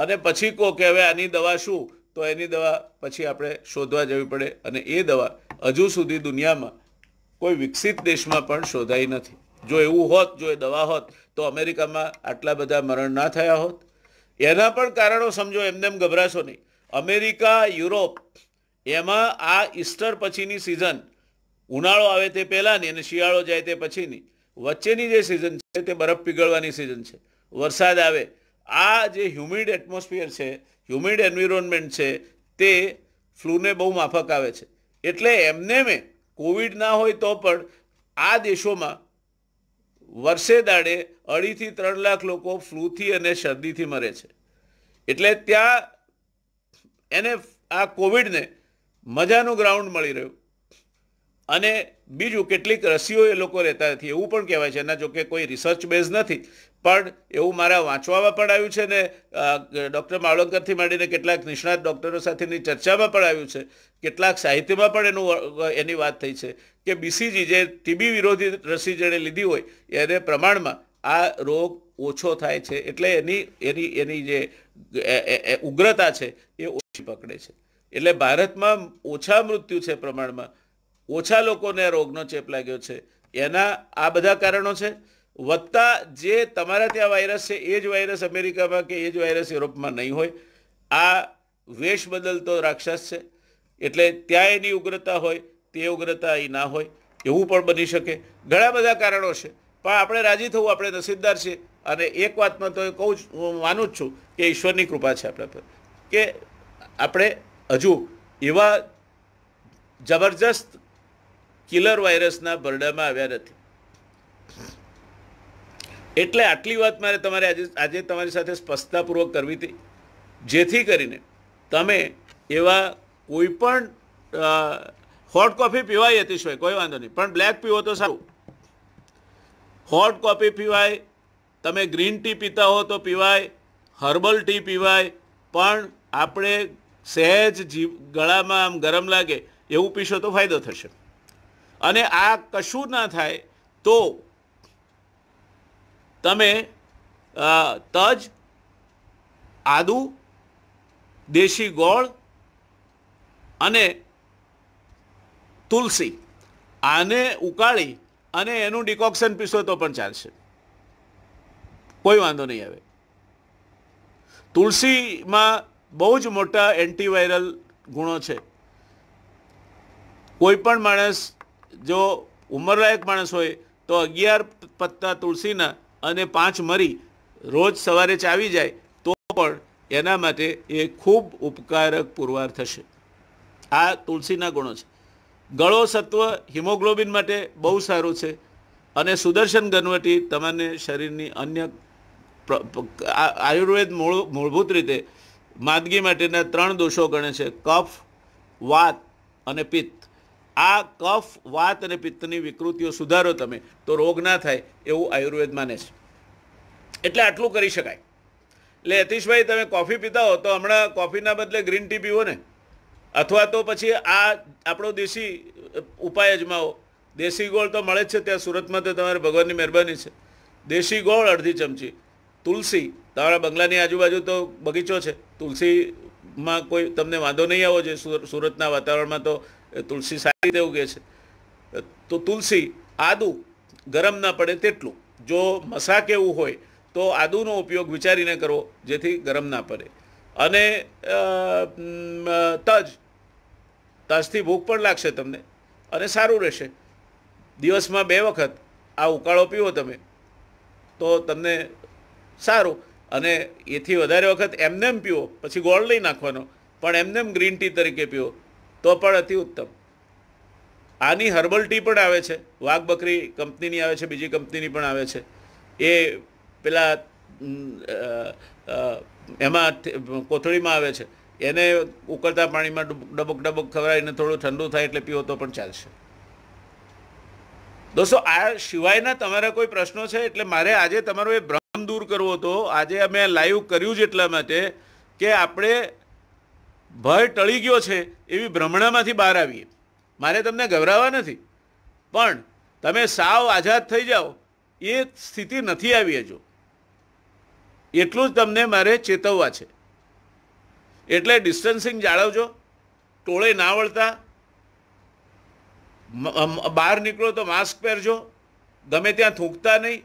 અને પછી કહો કે હવે આની દવા શું તો એની દવા પછી આપણે શોધવા જવી પડે અને એ દવા હજુ સુધી દુનિયામાં કોઈ વિકસિત દેશમાં પણ શોધાઈ નથી જો એવું હોત જો એ દવા હોત તો અમેરિકામાં આટલા બધા મરણ ના થયા હોત એના પણ કારણો સમજો એમને એમ ગભરાશો નહીં અમેરિકા યુરોપ એમાં આ ઈસ્ટર પછીની સિઝન ઉનાળો આવે તે પહેલાંની અને શિયાળો જાય તે પછીની વચ્ચેની જે સિઝન છે તે બરફ પીગળવાની સિઝન છે વરસાદ આવે આ જે હ્યુમિડ એટમોસ્ફિયર છે હ્યુમિડ એન્વિરોન્મેન્ટ છે તે ફ્લૂને બહુ માફક આવે છે એટલે એમને મેં કોવિડ ના હોય તો પણ આ દેશોમાં વર્ષે દાડે અઢીથી ત્રણ લાખ લોકો ફ્લૂથી અને શરદીથી મરે છે એટલે ત્યાં એને આ કોવિડને મજાનું ગ્રાઉન્ડ મળી રહ્યું અને બીજું કેટલીક રસીઓ એ લોકો રહેતા નથી એવું પણ કહેવાય છે એના જોકે કોઈ રિસર્ચ બેઝ નથી પણ એવું મારા વાંચવામાં પણ આવ્યું છે ને ડૉક્ટર માવળકરથી માંડીને કેટલાક નિષ્ણાત ડૉક્ટરો સાથેની ચર્ચામાં પણ આવ્યું છે કેટલાક સાહિત્યમાં પણ એનું એની વાત થઈ છે કે બીસીજી જે ટીબી વિરોધી રસી જેણે લીધી હોય એને પ્રમાણમાં આ રોગ ઓછો થાય છે એટલે એની એની એની જે ઉગ્રતા છે એ ઓછી પકડે છે એટલે ભારતમાં ઓછા મૃત્યુ છે પ્રમાણમાં ઓછા લોકોને રોગનો ચેપ લાગ્યો છે એના આ બધા કારણો છે વત્તા જે તમારા ત્યાં વાયરસ છે એ જ વાયરસ અમેરિકામાં કે એ જ વાયરસ યુરોપમાં નહીં હોય આ વેશ બદલતો રાક્ષસ છે એટલે ત્યાં એની ઉગ્રતા હોય તે ઉગ્રતા અહીં ના હોય એવું પણ બની શકે ઘણા બધા કારણો છે પણ આપણે રાજી થવું આપણે નસીબદાર છીએ અને એક વાતમાં તો કહું જ હું માનું જ છું કે ઈશ્વરની કૃપા છે આપણા પર કે આપણે હજુ એવા જબરજસ્ત કિલર વાયરસના બરડામાં આવ્યા નથી એટલે આટલી વાત મારે તમારે આજે આજે તમારી સાથે સ્પષ્ટતાપૂર્વક કરવી હતી જેથી કરીને તમે એવા કોઈ પણ હોટ કોફી પીવાય હોય કોઈ વાંધો નહીં પણ બ્લેક પીવો તો સારું હોટ કોફી પીવાય તમે ગ્રીન ટી પીતા હો તો પીવાય હર્બલ ટી પીવાય પણ આપણે સહેજ જીવ ગળામાં આમ ગરમ લાગે એવું પીશો તો ફાયદો થશે અને આ કશું ના થાય તો તમે તજ આદુ દેશી ગોળ અને તુલસી આને ઉકાળી અને એનું ડિકોક્શન પીસો તો પણ ચાલશે કોઈ વાંધો નહીં આવે તુલસીમાં બહુ જ મોટા એન્ટીવાયરલ ગુણો છે કોઈ પણ માણસ જો ઉંમરલાયક માણસ હોય તો અગિયાર પત્તા તુલસીના અને પાંચ મરી રોજ સવારે ચાવી જાય તો પણ એના માટે એ ખૂબ ઉપકારક પુરવાર થશે આ તુલસીના ગુણો છે ગળો સત્વ હિમોગ્લોબિન માટે બહુ સારું છે અને સુદર્શન ગનવટી તમને શરીરની અન્ય આયુર્વેદ મૂળ મૂળભૂત રીતે માદગી માટેના ત્રણ દોષો ગણે છે કફ વાત અને પિત્ત આ કફ વાત અને પિત્તની વિકૃતિઓ સુધારો તમે તો રોગ ના થાય એવું આયુર્વેદ માને છે એટલે આટલું કરી શકાય એટલે યતીશભાઈ તમે કોફી પીતા હો તો હમણાં કોફીના બદલે ગ્રીન ટી પીવો ને અથવા તો પછી આ આપણો દેશી ઉપાય અજમાવો દેશી ગોળ તો મળે જ છે ત્યાં સુરતમાં તો તમારે ભગવાનની મહેરબાની છે દેશી ગોળ અડધી ચમચી તુલસી તમારા બંગલાની આજુબાજુ તો બગીચો છે તુલસીમાં કોઈ તમને વાંધો નહીં આવો જોઈએ સુરતના વાતાવરણમાં તો તુલસી સારી રીતે ઉગે છે તો તુલસી આદુ ગરમ ના પડે તેટલું જો મસાક એવું હોય તો આદુનો ઉપયોગ વિચારીને કરો જેથી ગરમ ના પડે અને તજ તજથી ભૂખ પણ લાગશે તમને અને સારું રહેશે દિવસમાં બે વખત આ ઉકાળો પીવો તમે તો તમને સારું અને એથી વધારે વખત એમનેમ પીવો પછી ગોળ લઈ નાખવાનો પણ એમનેમ ગ્રીન ટી તરીકે પીવો તો પણ અતિ ઉત્તમ આની હર્બલ ટી પણ આવે છે વાઘ બકરી કંપનીની આવે છે બીજી કંપનીની પણ આવે છે એ પેલા એમાં કોથળીમાં આવે છે એને ઉકળતા પાણીમાં ડબક ડબક ખવડાવીને થોડું ઠંડુ થાય એટલે પીવો તો પણ ચાલશે દોસ્તો આ સિવાયના તમારા કોઈ પ્રશ્નો છે એટલે મારે આજે તમારો એ ભ્રમ દૂર કરવો હતો આજે અમે લાઈવ કર્યું જ એટલા માટે કે આપણે ભય ટળી ગયો છે એવી ભ્રમણામાંથી બહાર આવીએ મારે તમને ગભરાવા નથી પણ તમે સાવ આઝાદ થઈ જાઓ એ સ્થિતિ નથી આવી હજુ એટલું જ તમને મારે ચેતવવા છે એટલે ડિસ્ટન્સિંગ જાળવજો ટોળે ના વળતા બહાર નીકળો તો માસ્ક પહેરજો ગમે ત્યાં થૂંકતા નહીં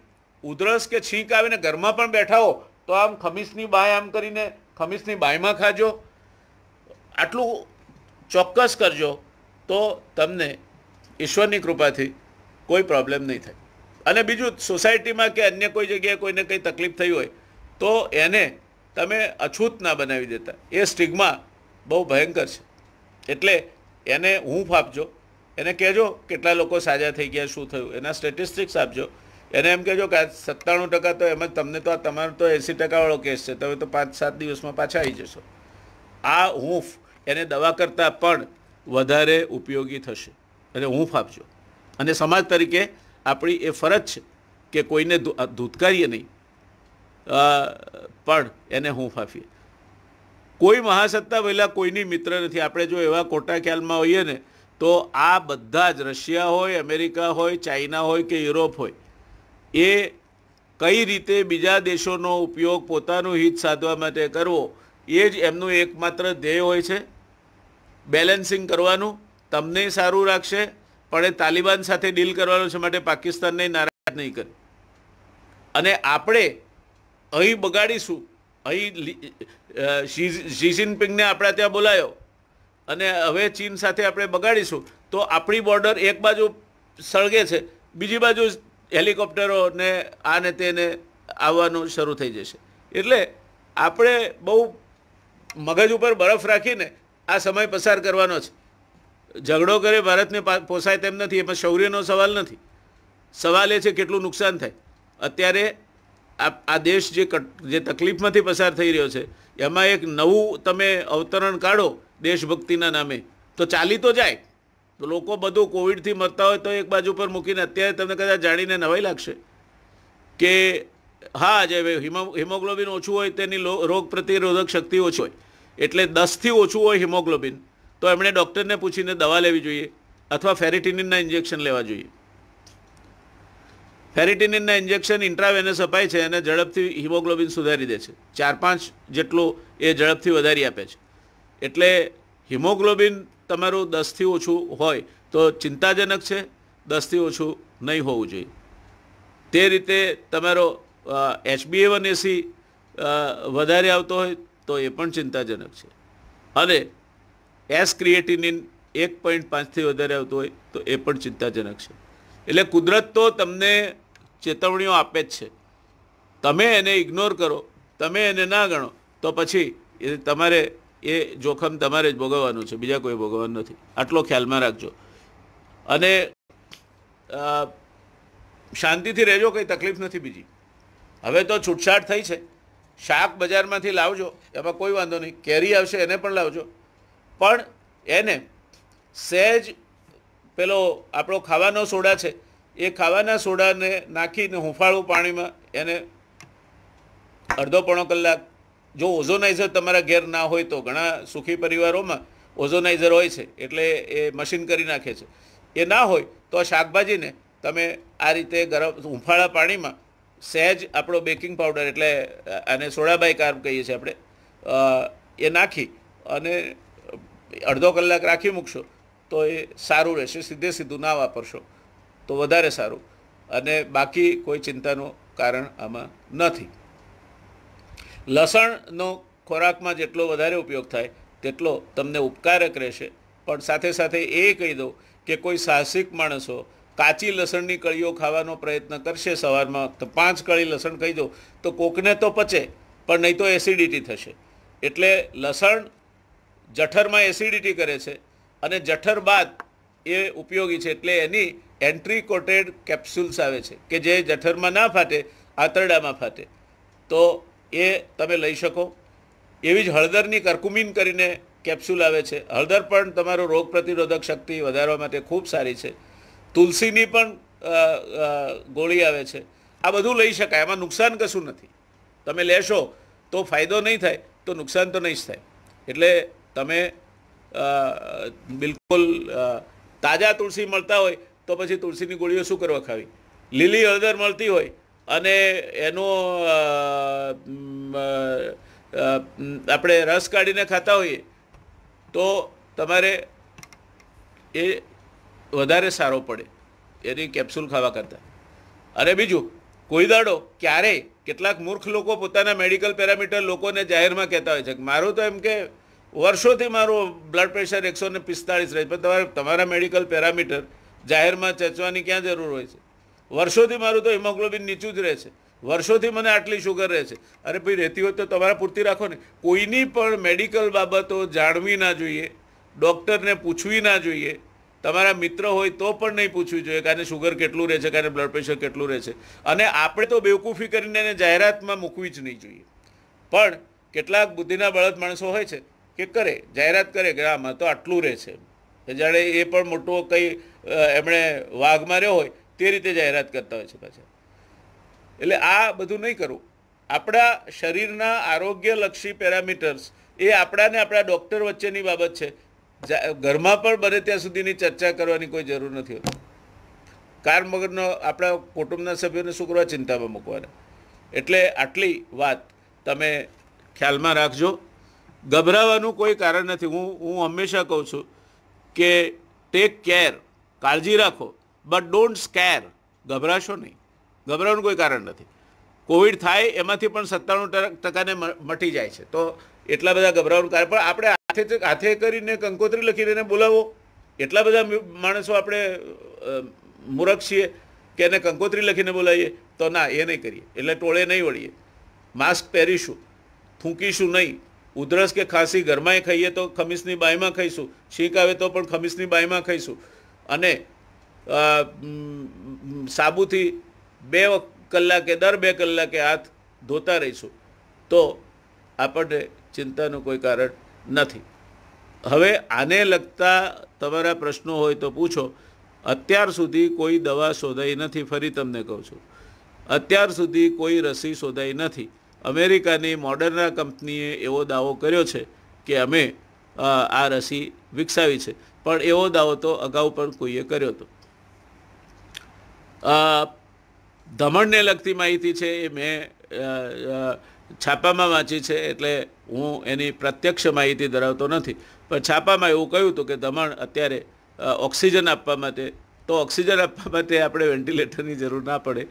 ઉધરસ કે છીંક આવીને ઘરમાં પણ બેઠા હો તો આમ ખમીસની બાય આમ કરીને ખમીસની બાયમાં ખાજો આટલું ચોક્કસ કરજો તો તમને ઈશ્વરની કૃપાથી કોઈ પ્રોબ્લેમ નહીં થાય અને બીજું સોસાયટીમાં કે અન્ય કોઈ જગ્યાએ કોઈને કંઈ તકલીફ થઈ હોય તો એને તમે અછૂત ના બનાવી દેતા એ સ્ટિગ્મા બહુ ભયંકર છે એટલે એને હૂંફ આપજો એને કહેજો કેટલા લોકો સાજા થઈ ગયા શું થયું એના સ્ટેટિસ્ટિક્સ આપજો એને એમ કહેજો કે આ સત્તાણું ટકા તો એમ જ તમને તો આ તમારો તો એંસી ટકાવાળો કેસ છે તમે તો પાંચ સાત દિવસમાં પાછા આવી જશો આ હૂંફ એને દવા કરતાં પણ વધારે ઉપયોગી થશે અને હું ફાપજો અને સમાજ તરીકે આપણી એ ફરજ છે કે કોઈને ધૂતકારીએ નહીં પણ એને હું ફાફીએ કોઈ મહાસત્તા પહેલાં કોઈની મિત્ર નથી આપણે જો એવા ખોટા ખ્યાલમાં હોઈએ ને તો આ બધા જ રશિયા હોય અમેરિકા હોય ચાઇના હોય કે યુરોપ હોય એ કઈ રીતે બીજા દેશોનો ઉપયોગ પોતાનું હિત સાધવા માટે કરવો એ જ એમનું એકમાત્ર ધ્યેય હોય છે બેલેન્સિંગ કરવાનું તમને સારું રાખશે પણ એ તાલિબાન સાથે ડીલ કરવાનું છે માટે પાકિસ્તાનને નારાજ નહીં કરે અને આપણે અહીં બગાડીશું અહીં શી જિનપિંગને આપણા ત્યાં બોલાયો અને હવે ચીન સાથે આપણે બગાડીશું તો આપણી બોર્ડર એક બાજુ સળગે છે બીજી બાજુ હેલિકોપ્ટરો ને આ ને તેને આવવાનું શરૂ થઈ જશે એટલે આપણે બહુ મગજ ઉપર બરફ રાખીને આ સમય પસાર કરવાનો છે ઝઘડો કરે ભારતને પોસાય તેમ નથી એમાં શૌર્યનો સવાલ નથી સવાલ એ છે કેટલું નુકસાન થાય અત્યારે આ આ દેશ જે જે તકલીફમાંથી પસાર થઈ રહ્યો છે એમાં એક નવું તમે અવતરણ કાઢો દેશભક્તિના નામે તો ચાલી તો જાય તો લોકો બધું કોવિડથી મરતા હોય તો એક બાજુ પર મૂકીને અત્યારે તમને કદાચ જાણીને નવાઈ લાગશે કે હા જે હિમો હિમોગ્લોબિન ઓછું હોય તેની રોગ પ્રતિરોધક શક્તિ ઓછી હોય એટલે દસથી ઓછું હોય હિમોગ્લોબિન તો એમણે ડૉક્ટરને પૂછીને દવા લેવી જોઈએ અથવા ફેરિટિનિનના ઇન્જેક્શન લેવા જોઈએ ફેરિટિનિનના ઇન્જેક્શન ઇન્ટ્રાવેનસ અપાય છે અને ઝડપથી હિમોગ્લોબિન સુધારી દે છે ચાર પાંચ જેટલું એ ઝડપથી વધારી આપે છે એટલે હિમોગ્લોબિન તમારું દસથી ઓછું હોય તો ચિંતાજનક છે દસથી ઓછું નહીં હોવું જોઈએ તે રીતે તમારો એચબીએ વન એસી વધારે આવતો હોય તો એ પણ ચિંતાજનક છે અને એસ ક્રિએટિનિન એક પોઈન્ટ પાંચથી વધારે આવતું હોય તો એ પણ ચિંતાજનક છે એટલે કુદરત તો તમને ચેતવણીઓ આપે જ છે તમે એને ઇગ્નોર કરો તમે એને ના ગણો તો પછી એ તમારે એ જોખમ તમારે જ ભોગવવાનું છે બીજા કોઈ ભોગવવાનું નથી આટલો ખ્યાલમાં રાખજો અને શાંતિથી રહેજો કંઈ તકલીફ નથી બીજી હવે તો છૂટછાટ થઈ છે શાક બજારમાંથી લાવજો એમાં કોઈ વાંધો નહીં કેરી આવશે એને પણ લાવજો પણ એને સહેજ પેલો આપણો ખાવાનો સોડા છે એ ખાવાના સોડાને નાખીને હુંફાળું પાણીમાં એને અડધો પોણો કલાક જો ઓઝોનાઇઝર તમારા ઘેર ના હોય તો ઘણા સુખી પરિવારોમાં ઓઝોનાઇઝર હોય છે એટલે એ મશીન કરી નાખે છે એ ના હોય તો આ શાકભાજીને તમે આ રીતે ગરમ હુંફાળા પાણીમાં સહેજ આપણો બેકિંગ પાવડર એટલે અને સોડાબાઈ કાર્બ કહીએ છીએ આપણે એ નાખી અને અડધો કલાક રાખી મૂકશો તો એ સારું રહેશે સીધે સીધું ના વાપરશો તો વધારે સારું અને બાકી કોઈ ચિંતાનું કારણ આમાં નથી લસણનો ખોરાકમાં જેટલો વધારે ઉપયોગ થાય તેટલો તમને ઉપકારક રહેશે પણ સાથે સાથે એ કહી દઉં કે કોઈ સાહસિક માણસો કાચી લસણની કળીઓ ખાવાનો પ્રયત્ન કરશે સવારમાં તો પાંચ કળી લસણ કહી દો તો કોકને તો પચે પણ નહીં તો એસિડિટી થશે એટલે લસણ જઠરમાં એસિડિટી કરે છે અને જઠર બાદ એ ઉપયોગી છે એટલે એની એન્ટ્રી કોટેડ કેપ્સ્યુલ્સ આવે છે કે જે જઠરમાં ના ફાટે આંતરડામાં ફાટે તો એ તમે લઈ શકો એવી જ હળદરની કરકુમિન કરીને કેપ્સ્યુલ આવે છે હળદર પણ તમારો રોગ પ્રતિરોધક શક્તિ વધારવા માટે ખૂબ સારી છે તુલસીની પણ ગોળી આવે છે આ બધું લઈ શકાય એમાં નુકસાન કશું નથી તમે લેશો તો ફાયદો નહીં થાય તો નુકસાન તો નહીં જ થાય એટલે તમે બિલકુલ તાજા તુલસી મળતા હોય તો પછી તુલસીની ગોળીઓ શું કરવા ખાવી લીલી હળદર મળતી હોય અને એનો આપણે રસ કાઢીને ખાતા હોઈએ તો તમારે એ વધારે સારો પડે એની કેપ્સ્યુલ ખાવા કરતાં અને બીજું કોઈ દાડો ક્યારેય કેટલાક મૂર્ખ લોકો પોતાના મેડિકલ પેરામીટર લોકોને જાહેરમાં કહેતા હોય છે કે મારું તો એમ કે વર્ષોથી મારું બ્લડ પ્રેશર એકસો ને પિસ્તાળીસ રહે પણ તમારે તમારા મેડિકલ પેરામીટર જાહેરમાં ચેચવાની ક્યાં જરૂર હોય છે વર્ષોથી મારું તો હિમોગ્લોબિન નીચું જ રહે છે વર્ષોથી મને આટલી શુગર રહે છે અરે ભાઈ રહેતી હોય તો તમારા પૂરતી રાખો ને કોઈની પણ મેડિકલ બાબતો જાણવી ના જોઈએ ડૉક્ટરને પૂછવી ના જોઈએ તમારા મિત્ર હોય તો પણ નહીં પૂછવી જોઈએ કારણ શુગર કેટલું રહે છે કારણ બ્લડ પ્રેશર કેટલું રહે છે અને આપણે તો બેવકૂફી કરીને એને જાહેરાતમાં મૂકવી જ નહીં જોઈએ પણ કેટલાક બુદ્ધિના બળદ માણસો હોય છે કે કરે જાહેરાત કરે કે આમાં તો આટલું રહે છે જ્યારે એ પણ મોટો કંઈ એમણે વાઘ માર્યો હોય તે રીતે જાહેરાત કરતા હોય છે પાછા એટલે આ બધું નહીં કરવું આપણા શરીરના આરોગ્યલક્ષી પેરામીટર્સ એ આપણાને આપણા ડૉક્ટર વચ્ચેની બાબત છે ઘરમાં પણ બને ત્યાં સુધીની ચર્ચા કરવાની કોઈ જરૂર નથી હોતી કાર મગજનો આપણા કુટુંબના સભ્યોને શું કરવા ચિંતામાં મૂકવાના એટલે આટલી વાત તમે ખ્યાલમાં રાખજો ગભરાવાનું કોઈ કારણ નથી હું હું હંમેશા કહું છું કે ટેક કેર કાળજી રાખો બટ ડોન્ટ સ્કેર ગભરાશો નહીં ગભરાવાનું કોઈ કારણ નથી કોવિડ થાય એમાંથી પણ સત્તાણું ટકાને મટી જાય છે તો એટલા બધા ગભરાવાનું કારણ પણ આપણે હાથે હાથે કરીને કંકોત્રી લખીને એને બોલાવો એટલા બધા માણસો આપણે મૂરખ છીએ કે એને કંકોત્રી લખીને બોલાવીએ તો ના એ નહીં કરીએ એટલે ટોળે નહીં વળીએ માસ્ક પહેરીશું થૂંકીશું નહીં ઉધરસ કે ખાંસી ઘરમાંય ખાઈએ તો ખમીસની બાયમાં ખાઈશું છીંક આવે તો પણ ખમીસની બાયમાં ખાઈશું અને સાબુથી બે કલાકે દર બે કલાકે હાથ ધોતા રહીશું તો આપણને ચિંતાનું કોઈ કારણ નથી હવે આને લગતા તમારા પ્રશ્નો હોય તો પૂછો અત્યાર સુધી કોઈ દવા શોધાઈ નથી ફરી તમને કહું છું અત્યાર સુધી કોઈ રસી શોધાઈ નથી અમેરિકાની મોડર્ના કંપનીએ એવો દાવો કર્યો છે કે અમે આ રસી વિકસાવી છે પણ એવો દાવો તો અગાઉ પણ કોઈએ કર્યો હતો ધમણને લગતી માહિતી છે એ મેં છાપામાં વાંચી છે એટલે હું એની પ્રત્યક્ષ માહિતી ધરાવતો નથી પણ છાપામાં એવું કહ્યું હતું કે દમણ અત્યારે ઓક્સિજન આપવા માટે તો ઓક્સિજન આપવા માટે આપણે વેન્ટિલેટરની જરૂર ના પડે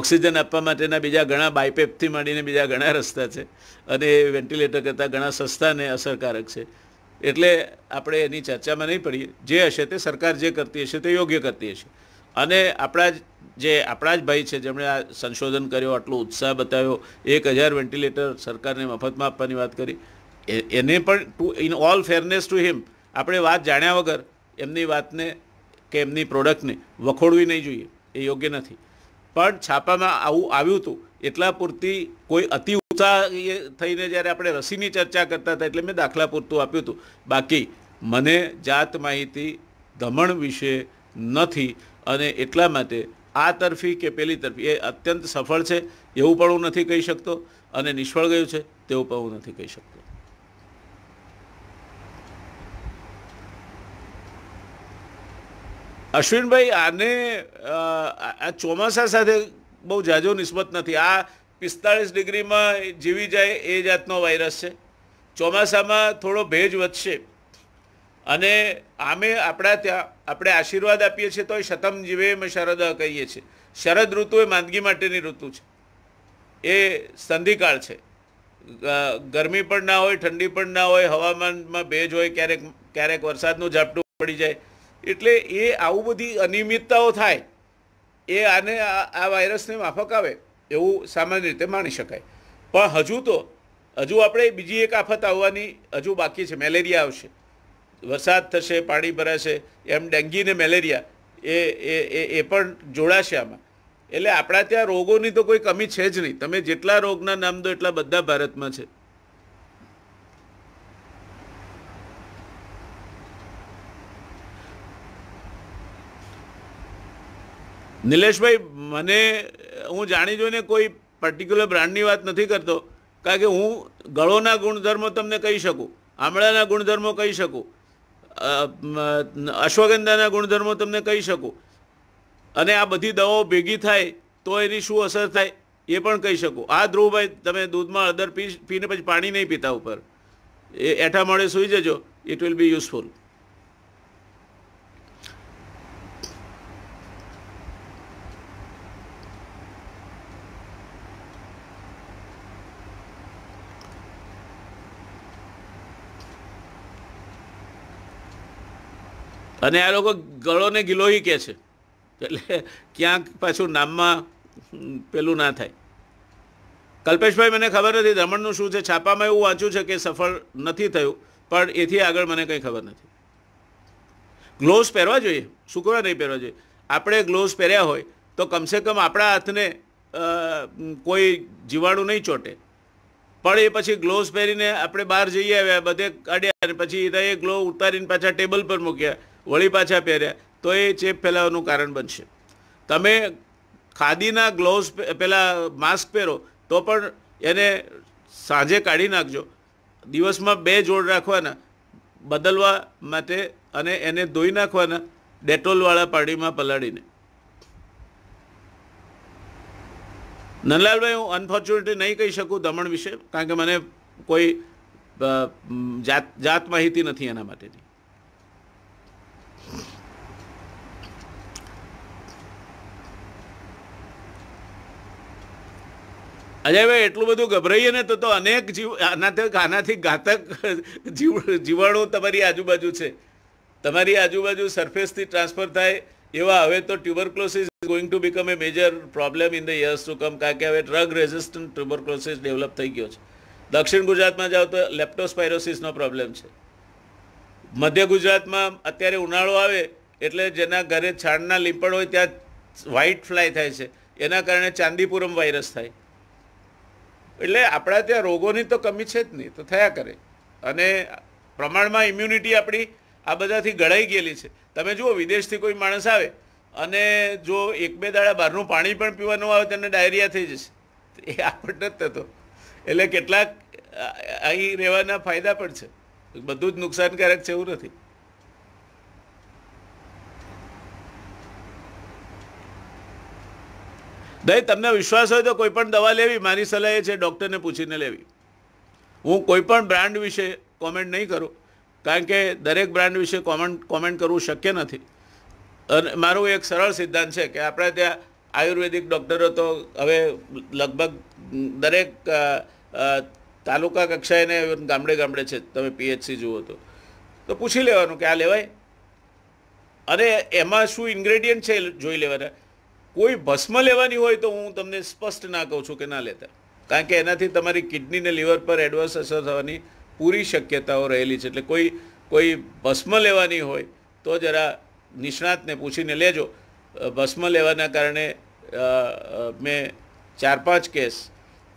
ઓક્સિજન આપવા માટેના બીજા ઘણા બાયપેપથી માંડીને બીજા ઘણા રસ્તા છે અને એ વેન્ટિલેટર કરતાં ઘણા સસ્તા અને અસરકારક છે એટલે આપણે એની ચર્ચામાં નહીં પડીએ જે હશે તે સરકાર જે કરતી હશે તે યોગ્ય કરતી હશે અને આપણા જે આપણા જ ભાઈ છે જેમણે આ સંશોધન કર્યો આટલો ઉત્સાહ બતાવ્યો એક હજાર વેન્ટિલેટર સરકારને મફતમાં આપવાની વાત કરી એને પણ to in all fairness to him આપણે વાત જાણ્યા વગર એમની વાતને કે એમની પ્રોડક્ટને વખોડવી નહીં જોઈએ એ યોગ્ય નથી પણ છાપામાં આવું આવ્યું હતું એટલા પૂરતી કોઈ અતિ ઉત્સાહ થઈને જ્યારે આપણે રસીની ચર્ચા કરતા હતા એટલે મેં દાખલા પૂરતું આપ્યું હતું બાકી મને જાત માહિતી ધમણ વિશે નથી અને એટલા માટે આ તરફી કે પેલી તરફી એ અત્યંત સફળ છે એવું પણ હું નથી કહી શકતો અને નિષ્ફળ ગયું છે તેવું પણ હું નથી કહી શકતો અશ્વિનભાઈ આને આ ચોમાસા સાથે બહુ જાજો નિસ્બત નથી આ પિસ્તાળીસ ડિગ્રીમાં જીવી જાય એ જાતનો વાયરસ છે ચોમાસામાં થોડો ભેજ વધશે અને આમે આપણા ત્યાં આપણે આશીર્વાદ આપીએ છીએ તોય શતમ જીવે એમ શરદ કહીએ છીએ શરદ ઋતુ એ માંદગી માટેની ઋતુ છે એ સંધિકાળ છે ગરમી પણ ના હોય ઠંડી પણ ના હોય હવામાનમાં ભેજ હોય ક્યારેક ક્યારેક વરસાદનું ઝાપટું પડી જાય એટલે એ આવું બધી અનિયમિતતાઓ થાય એ આને આ વાયરસને માફક આવે એવું સામાન્ય રીતે માણી શકાય પણ હજુ તો હજુ આપણે બીજી એક આફત આવવાની હજુ બાકી છે મેલેરિયા આવશે વરસાદ થશે પાણી ભરાશે એમ ડેન્ગ્યુ ને મેલેરિયા એ એ એ પણ જોડાશે આમાં એટલે આપણા ત્યાં રોગોની તો કોઈ કમી છે જ નહીં તમે જેટલા રોગના નામ દો એટલા બધા ભારતમાં છે નિલેશભાઈ મને હું જાણી જોઈને કોઈ પર્ટિક્યુલર બ્રાન્ડની વાત નથી કરતો કારણ કે હું ગળોના ગુણધર્મો તમને કહી શકું આમળાના ગુણધર્મો કહી શકું અશ્વગંધાના ગુણધર્મો તમને કહી શકું અને આ બધી દવાઓ ભેગી થાય તો એની શું અસર થાય એ પણ કહી શકું આ ધ્રુવભાઈ તમે દૂધમાં અદર પી પીને પછી પાણી નહીં પીતા ઉપર એ એઠા મળે સૂઈ જજો ઇટ વિલ બી યુઝફુલ અને આ લોકો ગળોને ગિલોહી કહે છે એટલે ક્યાંક પાછું નામમાં પેલું ના થાય કલ્પેશભાઈ મને ખબર નથી દમણનું શું છે છાપામાં એવું વાંચ્યું છે કે સફળ નથી થયું પણ એથી આગળ મને કંઈ ખબર નથી ગ્લોવ્સ પહેરવા જોઈએ શું કરવા નહીં પહેરવા જોઈએ આપણે ગ્લોવ્સ પહેર્યા હોય તો કમસે કમ આપણા હાથને કોઈ જીવાણુ નહીં ચોંટે પણ એ પછી ગ્લોવ્સ પહેરીને આપણે બહાર જઈએ આવ્યા બધે કાઢ્યા અને પછી એ ગ્લો ઉતારીને પાછા ટેબલ પર મૂક્યા વળી પાછા પહેર્યા તો એ ચેપ ફેલાવાનું કારણ બનશે તમે ખાદીના ગ્લોવ્સ પહેલાં માસ્ક પહેરો તો પણ એને સાંજે કાઢી નાખજો દિવસમાં બે જોડ રાખવાના બદલવા માટે અને એને ધોઈ નાખવાના ડેટોલવાળા પાણીમાં પલાળીને નંદલાલભાઈ હું અનફોર્ચ્યુનેટલી નહીં કહી શકું દમણ વિશે કારણ કે મને કોઈ જાત જાત માહિતી નથી એના માટેની અજયભાઈ એટલું બધું ગભરાઈએ ને તો તો અનેક જીવ આનાથી આનાથી ઘાતક જીવ જીવાણુ તમારી આજુબાજુ છે તમારી આજુબાજુ સરફેસથી ટ્રાન્સફર થાય એવા હવે તો tuberculosis is going to become a major problem in the years to come કારણ કે હવે ડ્રગ રેઝિસ્ટન્ટ ટ્યુબરક્લોસિસ ડેવલપ થઈ ગયો છે દક્ષિણ ગુજરાતમાં જાઓ તો લેપ્ટોસ્પાયરોસિસનો પ્રોબ્લેમ છે મધ્ય ગુજરાતમાં અત્યારે ઉનાળો આવે એટલે જેના ઘરે છાણના લીંપણ હોય ત્યાં વ્હાઇટ ફ્લાય થાય છે એના કારણે ચાંદીપુરમ વાયરસ થાય એટલે આપણા ત્યાં રોગોની તો કમી છે જ નહીં તો થયા કરે અને પ્રમાણમાં ઇમ્યુનિટી આપણી આ બધાથી ગળાઈ ગયેલી છે તમે જુઓ વિદેશથી કોઈ માણસ આવે અને જો એક બે દાડા બહારનું પાણી પણ પીવાનું આવે તેને ડાયરિયા થઈ જશે એ આપણને જ થતો એટલે કેટલાક અહીં રહેવાના ફાયદા પણ છે બધું જ નુકસાનકારક છે એવું નથી દહીં તમને વિશ્વાસ હોય તો કોઈ પણ દવા લેવી મારી સલાહ એ છે ડૉક્ટરને પૂછીને લેવી હું કોઈ પણ બ્રાન્ડ વિશે કોમેન્ટ નહીં કરું કારણ કે દરેક બ્રાન્ડ વિશે કોમેન્ટ કોમેન્ટ કરવું શક્ય નથી અને મારું એક સરળ સિદ્ધાંત છે કે આપણે ત્યાં આયુર્વેદિક ડૉક્ટરો તો હવે લગભગ દરેક તાલુકા કક્ષાએને ગામડે ગામડે છે તમે પીએચસી જુઓ તો તો પૂછી લેવાનું કે આ લેવાય અને એમાં શું ઇન્ગ્રેડિયન્ટ છે જોઈ લેવાના કોઈ ભસ્મ લેવાની હોય તો હું તમને સ્પષ્ટ ના કહું છું કે ના લેતા કારણ કે એનાથી તમારી કિડનીને લીવર પર એડવર્સ અસર થવાની પૂરી શક્યતાઓ રહેલી છે એટલે કોઈ કોઈ ભસ્મ લેવાની હોય તો જરા નિષ્ણાતને પૂછીને લેજો ભસ્મ લેવાના કારણે મેં ચાર પાંચ કેસ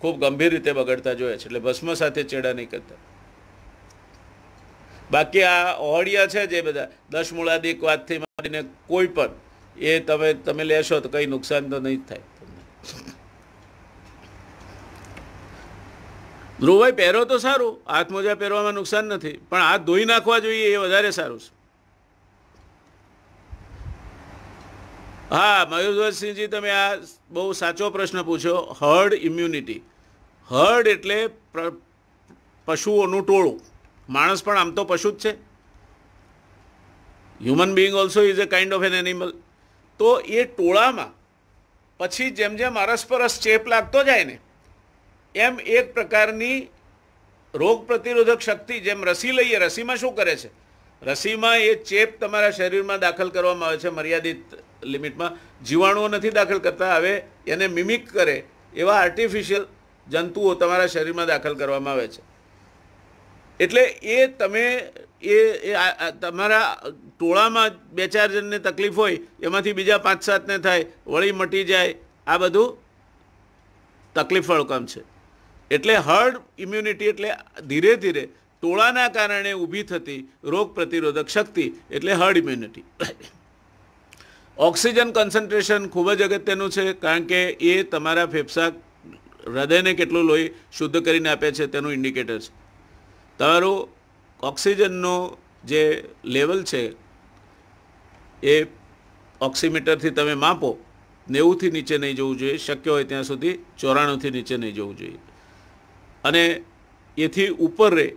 ખૂબ ગંભીર રીતે બગડતા જોયા છે એટલે ભસ્મ સાથે ચેડા નહીં કરતા બાકી આ ઓહળિયા છે જે બધા દસ મૂળાદિક વાતથી માંડીને કોઈ પણ એ તમે તમે લેશો તો કંઈ નુકસાન તો નહીં થાય ધ્રુવભાઈ પહેરો તો સારું હાથ મોજા પહેરવામાં નુકસાન નથી પણ હાથ ધોઈ નાખવા જોઈએ એ વધારે સારું છે હા મયુરધ્વજસિંહજી તમે આ બહુ સાચો પ્રશ્ન પૂછ્યો હર્ડ ઇમ્યુનિટી હર્ડ એટલે પશુઓનું ટોળું માણસ પણ આમ તો પશુ જ છે human being also is a kind of an animal તો એ ટોળામાં પછી જેમ જેમ અરસપરસ ચેપ લાગતો જાય ને એમ એક પ્રકારની રોગ પ્રતિરોધક શક્તિ જેમ રસી લઈએ રસીમાં શું કરે છે રસીમાં એ ચેપ તમારા શરીરમાં દાખલ કરવામાં આવે છે મર્યાદિત લિમિટમાં જીવાણુઓ નથી દાખલ કરતા હવે એને મિમિક કરે એવા આર્ટિફિશિયલ જંતુઓ તમારા શરીરમાં દાખલ કરવામાં આવે છે એટલે એ તમે એ તમારા ટોળામાં બે ચાર જણને તકલીફ હોય એમાંથી બીજા પાંચ સાતને થાય વળી મટી જાય આ બધું તકલીફવાળું કામ છે એટલે હર્ડ ઇમ્યુનિટી એટલે ધીરે ધીરે ટોળાના કારણે ઊભી થતી રોગ પ્રતિરોધક શક્તિ એટલે હર્ડ ઇમ્યુનિટી ઓક્સિજન કોન્સન્ટ્રેશન ખૂબ જ અગત્યનું છે કારણ કે એ તમારા ફેફસા હૃદયને કેટલું લોહી શુદ્ધ કરીને આપે છે તેનું ઇન્ડિકેટર છે તમારું ઓક્સિજનનો જે લેવલ છે એ ઓક્સિમીટરથી તમે માપો નેવુંથી નીચે નહીં જવું જોઈએ શક્ય હોય ત્યાં સુધી ચોરાણુંથી નીચે નહીં જવું જોઈએ અને એથી ઉપર રહે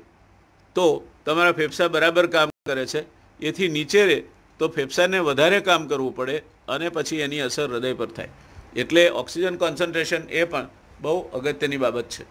તો તમારા ફેફસા બરાબર કામ કરે છે એથી નીચે રહે તો ફેફસાને વધારે કામ કરવું પડે અને પછી એની અસર હૃદય પર થાય એટલે ઓક્સિજન કોન્સન્ટ્રેશન એ પણ બહુ અગત્યની બાબત છે